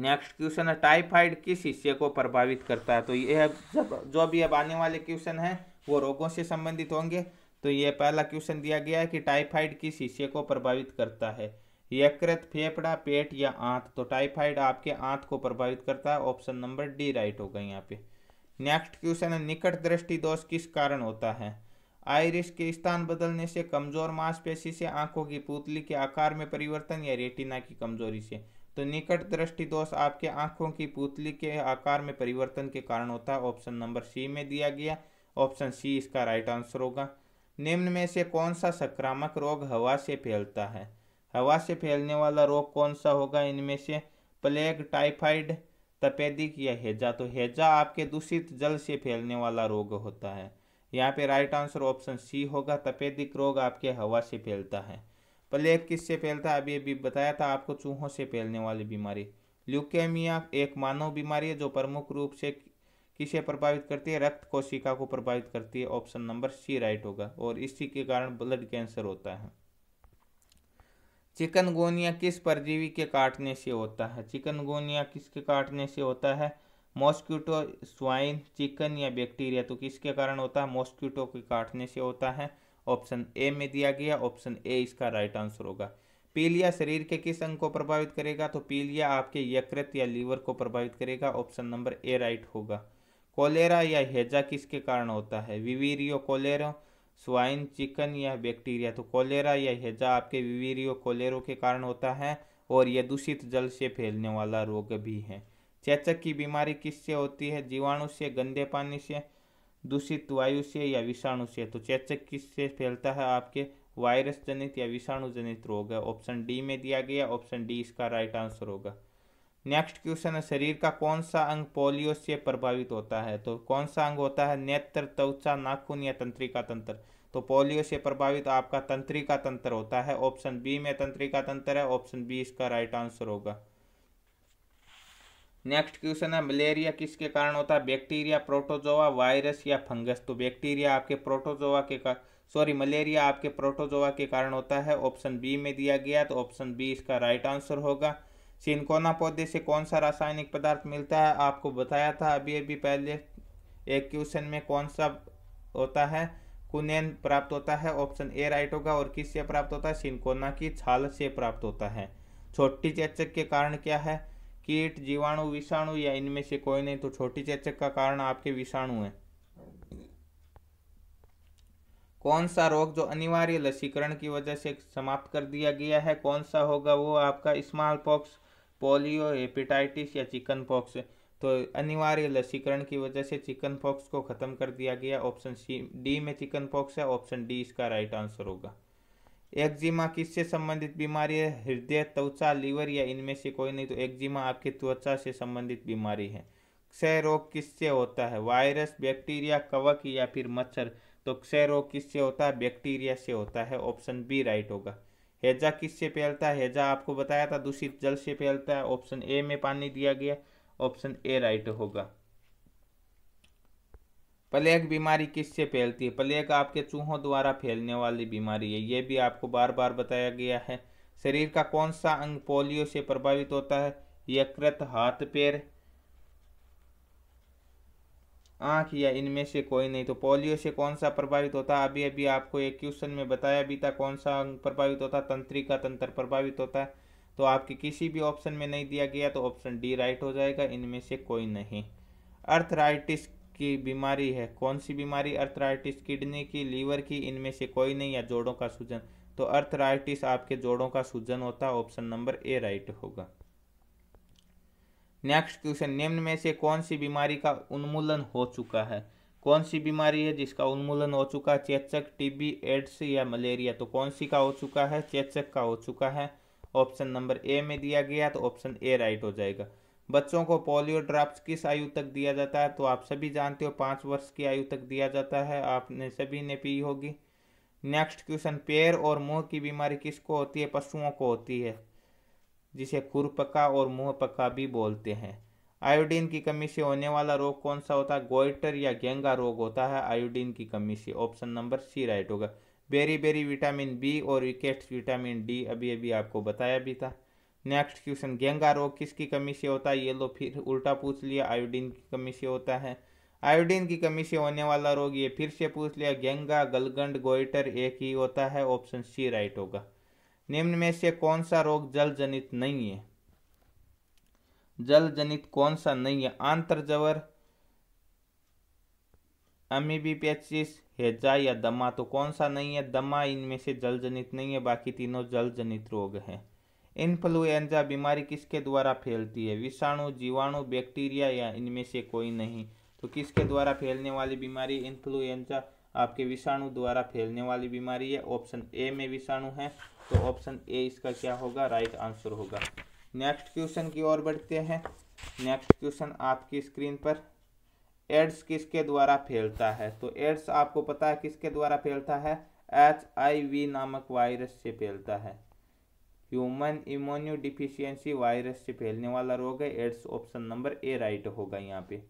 A: नेक्स्ट क्वेश्चन है टाइफाइड किस हिस्से को प्रभावित करता है तो यह जब जो भी अब आने वाले क्वेश्चन है वो रोगों से संबंधित होंगे तो ये पहला क्वेश्चन दिया गया है कि टाइफाइड किस हिस्से को प्रभावित करता है यकृत फेफड़ा पेट या आंत तो टाइफाइड आपके आंत को प्रभावित करता है ऑप्शन नंबर डी राइट होगा यहाँ पे नेक्स्ट क्वेश्चन है निकट दृष्टि दोष किस कारण होता है आयरिस के स्थान बदलने से कमजोर मांसपेशी से आंखों की पुतली के आकार में परिवर्तन या रेटिना की कमजोरी से तो निकट दृष्टि दोष आपके आंखों की पुतली के आकार में परिवर्तन के कारण होता है ऑप्शन नंबर सी में दिया गया ऑप्शन सी इसका राइट आंसर होगा निम्न में से कौन सा संक्रामक रोग हवा से फैलता है हवा से फैलने वाला रोग कौन सा होगा इनमें से प्लेग टाइफाइड तपेदिक या हैजा तो हैजा आपके दूषित जल से फैलने वाला रोग होता है यहाँ पे राइट आंसर ऑप्शन सी होगा तपेदिक रोग आपके हवा से फैलता है प्लेग किससे फैलता है अभी अभी बताया था आपको चूहों से फैलने वाली बीमारी ल्यूकेमिया एक मानव बीमारी है जो प्रमुख रूप से किसे प्रभावित करती है रक्त कोशिका को प्रभावित करती है ऑप्शन नंबर सी राइट होगा और इसी के कारण ब्लड कैंसर होता है चिकनगोनिया किस परजीवी के काटने से होता है चिकनगोनिया किसके काटने से होता है मॉस्क्यूटो स्वाइन चिकन या बैक्टीरिया तो किसके कारण होता है मॉस्क्यूटो के काटने से होता है ऑप्शन ए में दिया गया ऑप्शन ए इसका राइट आंसर होगा पीलिया शरीर के किस अंग को प्रभावित करेगा तो पीलिया आपके यकृत या लीवर को प्रभावित करेगा ऑप्शन नंबर ए राइट होगा कोलेरा या हेजा किसके कारण होता है विवीरियो कोलेरा स्वाइन चिकन या बैक्टीरिया तो कोलेरा या हेजा आपके विवीरियो कोलेरो के कारण होता है और यह दूषित जल से फैलने वाला रोग भी है चेचक की बीमारी किससे होती है जीवाणु से गंदे पानी से दूषित वायु से या विषाणु से तो चेचक किससे फैलता है आपके वायरस जनित या विषाणु जनित रोग है ऑप्शन डी में दिया गया ऑप्शन डी इसका राइट आंसर होगा नेक्स्ट क्वेश्चन है शरीर का कौन सा अंग पोलियो से प्रभावित होता है तो कौन सा अंग होता है नेत्र त्वचा नाखून या तंत्रिका तंत्र तो पोलियो से प्रभावित आपका तंत्रिका तंत्र होता है ऑप्शन बी में तंत्रिका तंत्र है ऑप्शन बी इसका राइट आंसर होगा नेक्स्ट क्वेश्चन है मलेरिया किसके कारण होता है बैक्टीरिया प्रोटोजोआ वायरस या फंगस तो बैक्टीरिया आपके प्रोटोजोआ के कारण सॉरी मलेरिया आपके प्रोटोजोआ के कारण होता है ऑप्शन बी में दिया गया तो ऑप्शन बी इसका राइट आंसर होगा सिनकोना पौधे से कौन सा रासायनिक पदार्थ मिलता है आपको बताया था अभी अभी पहले एक क्वेश्चन में कौन सा होता है कुनेन प्राप्त होता है ऑप्शन ए राइट होगा और किस से प्राप्त होता है सिनकोना की छाल से प्राप्त होता है छोटी चेचक के कारण क्या है कीट जीवाणु विषाणु या इनमें से कोई नहीं तो छोटी चेचक का कारण आपके विषाणु है कौन सा रोग जो अनिवार्य लसीकरण की वजह से समाप्त कर दिया गया है कौन सा होगा वो आपका स्मॉल पॉक्स पोलियो हेपेटाइटिस या चिकन पॉक्स तो अनिवार्य लसीकरण की वजह से चिकन पॉक्स को ख़त्म कर दिया गया ऑप्शन सी डी में चिकन पॉक्स है ऑप्शन डी इसका राइट आंसर होगा एक्जिमा किससे संबंधित बीमारी है हृदय त्वचा लीवर या इनमें से कोई नहीं तो एक्जिमा आपकी त्वचा से संबंधित बीमारी है क्षय रोग किससे होता है वायरस बैक्टीरिया कवक या फिर मच्छर तो क्षय रोग किससे होता है बैक्टीरिया से होता है ऑप्शन बी राइट होगा हैजा से फैलता है हैजा आपको बताया था दूषित जल से फैलता है ऑप्शन ए में पानी दिया गया ऑप्शन ए राइट होगा प्लेग बीमारी किससे फैलती है प्लेग आपके चूहों द्वारा फैलने वाली बीमारी है ये भी आपको बार बार बताया गया है शरीर का कौन सा अंग पोलियो से प्रभावित होता है यकृत हाथ पैर आँख या इनमें से कोई नहीं तो पोलियो से कौन सा प्रभावित होता अभी अभी आपको एक क्वेश्चन में बताया भी था कौन सा अंग प्रभावित होता तंत्रिका तंत्र प्रभावित होता है तो आपके किसी भी ऑप्शन में नहीं दिया गया तो ऑप्शन डी राइट हो जाएगा इनमें से कोई नहीं अर्थराइटिस की बीमारी है कौन सी बीमारी अर्थराइटिस किडनी की लीवर की इनमें से कोई नहीं या जोड़ों का सूजन तो अर्थराइटिस आपके जोड़ों का सूजन होता है ऑप्शन नंबर ए राइट होगा नेक्स्ट क्वेश्चन निम्न में से कौन सी बीमारी का उन्मूलन हो चुका है कौन सी बीमारी है जिसका उन्मूलन हो चुका है चेचक टीबी एड्स या मलेरिया तो कौन सी का हो चुका है चेचक का हो चुका है ऑप्शन नंबर ए में दिया गया तो ऑप्शन ए राइट हो जाएगा बच्चों को पोलियो ड्राफ्ट किस आयु तक दिया जाता है तो आप सभी जानते हो पाँच वर्ष की आयु तक दिया जाता है आपने सभी ने पी होगी नेक्स्ट क्वेश्चन पैर और मुंह की बीमारी किसको होती है पशुओं को होती है जिसे खुरपका और मुंहपका भी बोलते हैं आयोडीन की कमी से होने वाला रोग कौन सा होता है गोइटर या गेंगा रोग होता है आयोडीन की कमी से ऑप्शन नंबर सी राइट होगा बेरी बेरी विटामिन बी और विकेट्स विटामिन डी अभी अभी आपको बताया भी था नेक्स्ट क्वेश्चन गेंगा रोग किसकी कमी से होता है ये लो फिर उल्टा पूछ लिया आयोडीन की कमी से होता है आयोडीन की कमी से होने वाला रोग ये फिर से पूछ लिया गेंगा गलगंड गोइटर एक ही होता है ऑप्शन सी राइट होगा निम्न में से कौन सा रोग जल जनित नहीं है जल जनित कौन सा नहीं है आंतरजवर अमीबीपेचिस हेजा या दमा तो कौन सा नहीं है दमा इनमें से जल जनित नहीं है बाकी तीनों जल जनित रोग हैं इन्फ्लुएंजा बीमारी किसके द्वारा फैलती है विषाणु जीवाणु बैक्टीरिया या इनमें से कोई नहीं तो किसके द्वारा फैलने वाली बीमारी इन्फ्लुएंजा आपके विषाणु द्वारा फैलने वाली बीमारी है ऑप्शन ए में विषाणु है तो ऑप्शन ए इसका क्या होगा राइट आंसर होगा नेक्स्ट क्वेश्चन की ओर बढ़ते हैं नेक्स्ट क्वेश्चन आपकी स्क्रीन पर एड्स किसके द्वारा फैलता है तो एड्स आपको पता है किसके द्वारा फैलता है एच आई वी नामक वायरस से फैलता है ह्यूमन इमोनियो डिफिशियंसी वायरस से फैलने वाला रोग है AIDS option number A right होगा यहाँ पे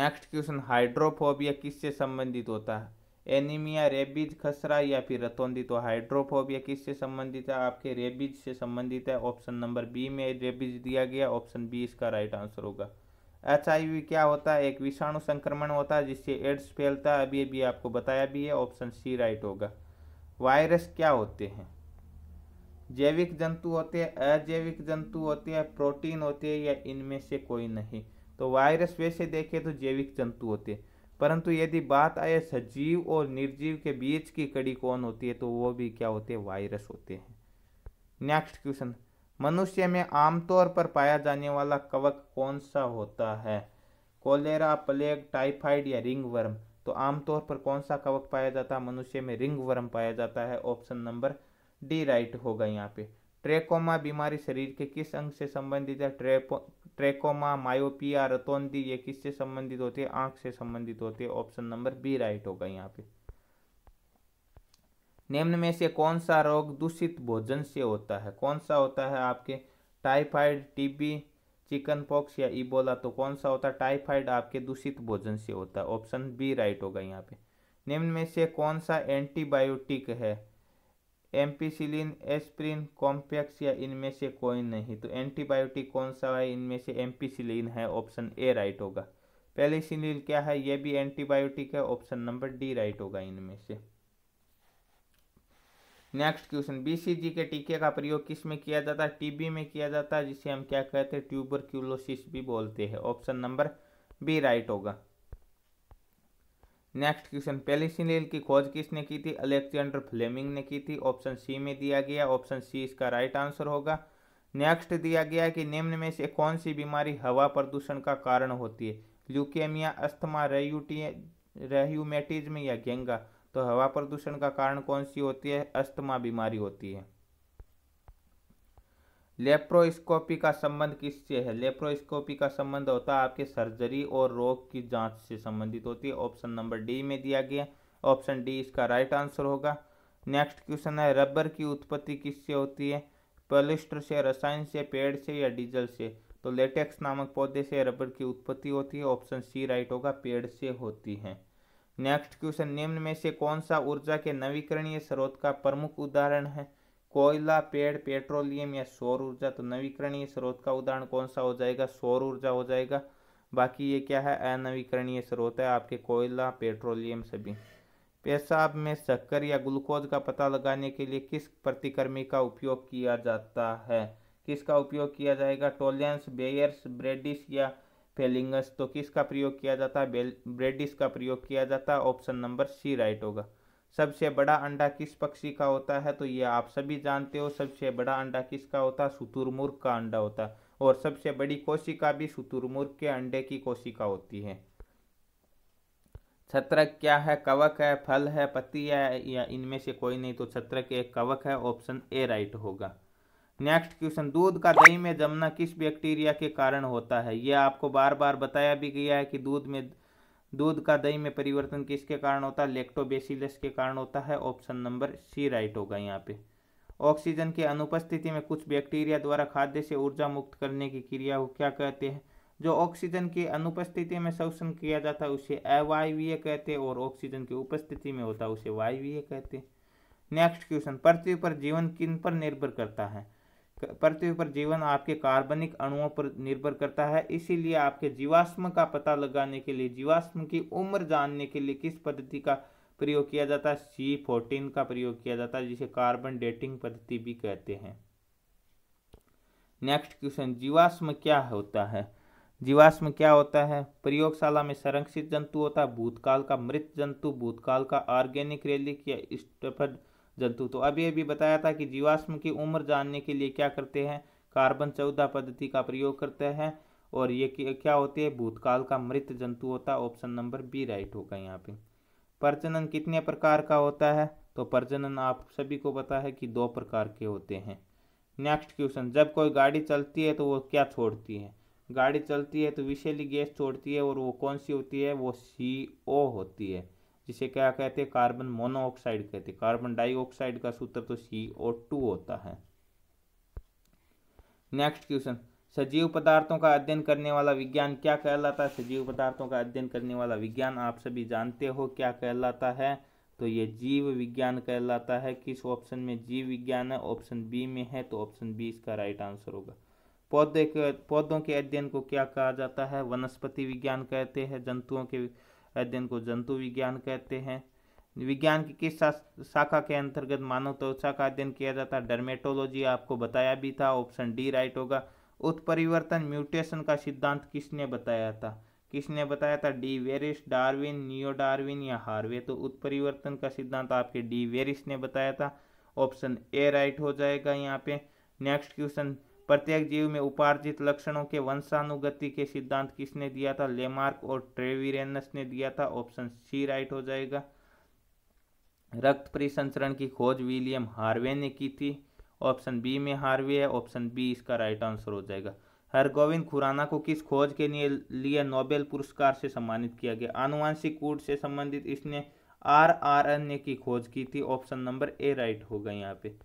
A: नेक्स्ट क्वेश्चन हाइड्रोफोबिया किससे संबंधित होता है एनीमिया रेबीज खसरा या फिर रतौंदी तो हाइड्रोफोबिया किससे संबंधित है आपके रेबीज से संबंधित है ऑप्शन नंबर बी में रेबीज दिया गया ऑप्शन बी इसका राइट आंसर होगा एच क्या होता है एक विषाणु संक्रमण होता है जिससे एड्स फैलता है अभी अभी आपको बताया भी है ऑप्शन सी राइट होगा वायरस क्या होते हैं जैविक जंतु होते हैं अजैविक जंतु होते हैं प्रोटीन होते हैं या इनमें से कोई नहीं तो वायरस वैसे देखें तो जैविक जंतु होते हैं परंतु यदि बात आए सजीव और निर्जीव के बीच की कड़ी कौन होती है तो वो भी क्या होते हैं वायरस होते हैं नेक्स्ट क्वेश्चन मनुष्य में आमतौर पर पाया जाने वाला कवक कौन सा होता है कोलेरा प्लेग टाइफाइड या रिंग वर्म तो आमतौर पर कौन सा कवक पाया जाता है मनुष्य में रिंग वर्म पाया जाता है ऑप्शन नंबर डी राइट होगा यहाँ पे ट्रेकोमा बीमारी शरीर के किस अंग से संबंधित है ट्रेपो ट्रेकोमा मायोपिया रतौंदी ये किससे संबंधित होते हैं आंख से संबंधित होते हैं ऑप्शन नंबर बी राइट होगा यहाँ पे निम्न में से कौन सा रोग दूषित भोजन से होता है कौन सा होता है आपके टाइफाइड टीबी चिकन पॉक्स या इबोला तो कौन सा होता है टाइफाइड आपके दूषित भोजन से होता है ऑप्शन बी राइट होगा यहाँ पे निम्न में से कौन सा एंटीबायोटिक है एम्पीसिलिन एस्प्रिन कॉम्पैक्स या इनमें से कोई नहीं तो एंटीबायोटिक कौन सा है इनमें से एम्पीसिलिन है ऑप्शन ए राइट होगा पेलिसिनिल क्या है यह भी एंटीबायोटिक है ऑप्शन नंबर डी राइट होगा इनमें से नेक्स्ट क्वेश्चन बीसीजी के टीके का प्रयोग किस में किया जाता है टीबी में किया जाता है जिसे हम क्या कहते हैं ट्यूबर भी बोलते हैं ऑप्शन नंबर बी राइट होगा नेक्स्ट क्वेश्चन पेलिसिनिल की खोज किसने की थी अलेक्जेंडर फ्लेमिंग ने की थी ऑप्शन सी में दिया गया ऑप्शन सी इसका राइट आंसर होगा नेक्स्ट दिया गया कि निम्न में से कौन सी बीमारी हवा प्रदूषण का कारण होती है ल्यूकेमिया अस्थमा रेयूटी रेह्यूमेटिज्म या गेंगा तो हवा प्रदूषण का कारण कौन सी होती है अस्थमा बीमारी होती है लेप्रोस्कोपी का संबंध किससे है लेप्रोस्कोपी का संबंध होता है आपके सर्जरी और रोग की जांच से संबंधित होती है ऑप्शन नंबर डी में दिया गया ऑप्शन डी इसका राइट आंसर होगा नेक्स्ट क्वेश्चन है रबर की उत्पत्ति किससे होती है पलिस्टर से रसायन से पेड़ से या डीजल से तो लेटेक्स नामक पौधे से रबर की उत्पत्ति होती है ऑप्शन सी राइट होगा पेड़ से होती है नेक्स्ट क्वेश्चन निम्न में से कौन सा ऊर्जा के नवीकरणीय स्रोत का प्रमुख उदाहरण है कोयला पेड़ पेट्रोलियम या सौर ऊर्जा तो नवीकरणीय स्रोत का उदाहरण कौन सा हो जाएगा सौर ऊर्जा हो जाएगा बाकी ये क्या है अनवीकरणीय स्रोत है आपके कोयला पेट्रोलियम सभी पेशाब में शक्कर या ग्लूकोज का पता लगाने के लिए किस प्रतिकर्मी का उपयोग किया जाता है किसका उपयोग किया जाएगा टोलियंस बेयर्स ब्रेडिस या फेलिंगस तो किसका प्रयोग किया जाता है ब्रेडिस का प्रयोग किया जाता है ऑप्शन नंबर सी राइट होगा सबसे बड़ा अंडा किस पक्षी का होता है तो ये आप सभी जानते हो सबसे बड़ा अंडा किसका होता है शुतुरमुर्ग का अंडा होता है और सबसे बड़ी कोशिका भी शुतुरमुर्ग के अंडे की कोशिका होती है छत्रक क्या है कवक है फल है पत्ती है या इनमें से कोई नहीं तो छत्रक एक कवक है ऑप्शन ए राइट होगा नेक्स्ट क्वेश्चन दूध का दही में जमना किस बैक्टीरिया के कारण होता है यह आपको बार बार बताया भी गया है कि दूध में दूध का दही में परिवर्तन किसके कारण होता है लेक्टोबेसिलस के कारण होता है ऑप्शन नंबर सी राइट होगा यहाँ पे ऑक्सीजन की अनुपस्थिति में कुछ बैक्टीरिया द्वारा खाद्य से ऊर्जा मुक्त करने की क्रिया को क्या कहते हैं जो ऑक्सीजन की अनुपस्थिति में शोषण किया जाता है उसे अवायवीय कहते हैं और ऑक्सीजन की उपस्थिति में होता है उसे वायवीय कहते हैं नेक्स्ट क्वेश्चन पृथ्वी पर जीवन किन पर निर्भर करता है पृथ्वी पर जीवन आपके कार्बनिक अणुओं पर निर्भर करता है इसीलिए आपके जीवाश्म का पता लगाने के लिए जीवाश्म की उम्र जानने के लिए किस पद्धति का प्रयोग किया जाता है सी फोर्टीन का प्रयोग किया जाता है जिसे कार्बन डेटिंग पद्धति भी कहते हैं नेक्स्ट क्वेश्चन जीवाश्म क्या होता है जीवाश्म क्या होता है प्रयोगशाला में संरक्षित जंतु होता है भूतकाल का मृत जंतु भूतकाल का ऑर्गेनिक रेलिक या स्टफड जंतु तो अब अभी भी बताया था कि जीवाश्म की उम्र जानने के लिए क्या करते हैं कार्बन चौदह पद्धति का प्रयोग करते हैं और ये क्या होती है भूतकाल का मृत जंतु होता है ऑप्शन नंबर बी राइट होगा यहाँ पे प्रजनन कितने प्रकार का होता है तो प्रजनन आप सभी को पता है कि दो प्रकार के होते हैं नेक्स्ट क्वेश्चन जब कोई गाड़ी चलती है तो वो क्या छोड़ती है गाड़ी चलती है तो विषैली गैस छोड़ती है और वो कौन सी होती है वो सी ओ होती है जिसे क्या कहते हैं कार्बन मोनोऑक्साइड कहते हैं कार्बन डाइऑक्साइड का सूत्र तो सी ओ टू होता है नेक्स्ट क्वेश्चन सजीव पदार्थों का अध्ययन करने वाला विज्ञान क्या कहलाता है सजीव पदार्थों का अध्ययन करने वाला विज्ञान आप सभी जानते हो क्या कहलाता है तो ये जीव विज्ञान कहलाता है किस ऑप्शन में जीव विज्ञान है ऑप्शन बी में है तो ऑप्शन बी इसका राइट आंसर होगा पौधे के पौधों के अध्ययन को क्या कहा जाता है वनस्पति विज्ञान कहते हैं जंतुओं के अध्ययन को जंतु विज्ञान कहते हैं विज्ञान की किस शाखा के अंतर्गत मानव त्वचा का अध्ययन किया जाता है डर्मेटोलॉजी आपको बताया भी था ऑप्शन डी राइट होगा उत्परिवर्तन म्यूटेशन का सिद्धांत किसने बताया था किसने बताया था de Vries Darwin neo Darwin या हार्वे तो उत्परिवर्तन का सिद्धांत आपके डी वेरिस ने बताया था ऑप्शन ए राइट हो जाएगा यहाँ पे नेक्स्ट क्वेश्चन प्रत्येक जीव में उपार्जित लक्षणों के वंशानुगति के सिद्धांत किसने दिया था लेमार्क और ट्रेविरेनस ने दिया था ऑप्शन सी राइट हो जाएगा रक्त परिसंचरण की खोज विलियम हार्वे ने की थी ऑप्शन बी में हार्वे है ऑप्शन बी इसका राइट आंसर हो जाएगा हरगोविंद खुराना को किस खोज के लिए नोबेल पुरस्कार से सम्मानित किया गया आनुवंशिक कूट से संबंधित इसने आर आर एन ए की खोज की थी ऑप्शन नंबर ए राइट होगा यहाँ पे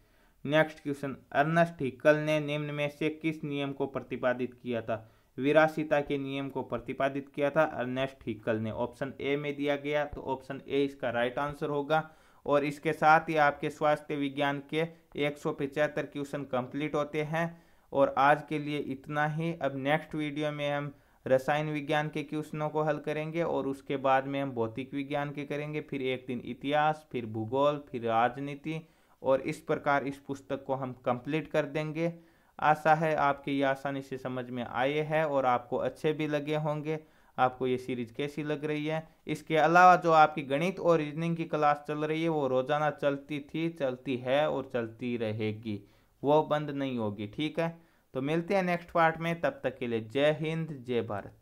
A: नेक्स्ट क्वेश्चन अर्नस्ट हिकल ने निम्न में से किस नियम को प्रतिपादित किया था विरासिता के नियम को प्रतिपादित किया था अर्नेस्ट हिकल ने ऑप्शन ए में दिया गया तो ऑप्शन ए इसका राइट आंसर होगा और इसके साथ ही आपके स्वास्थ्य विज्ञान के एक सौ पचहत्तर क्वेश्चन कंप्लीट होते हैं और आज के लिए इतना ही अब नेक्स्ट वीडियो में हम रसायन विज्ञान के क्वेश्चनों को हल करेंगे और उसके बाद में हम भौतिक विज्ञान के करेंगे फिर एक दिन इतिहास फिर भूगोल फिर राजनीति और इस प्रकार इस पुस्तक को हम कंप्लीट कर देंगे आशा है आपके ये आसानी से समझ में आए हैं और आपको अच्छे भी लगे होंगे आपको ये सीरीज कैसी लग रही है इसके अलावा जो आपकी गणित और रीजनिंग की क्लास चल रही है वो रोज़ाना चलती थी चलती है और चलती रहेगी वो बंद नहीं होगी ठीक है तो मिलते हैं नेक्स्ट पार्ट में तब तक के लिए जय हिंद जय भारत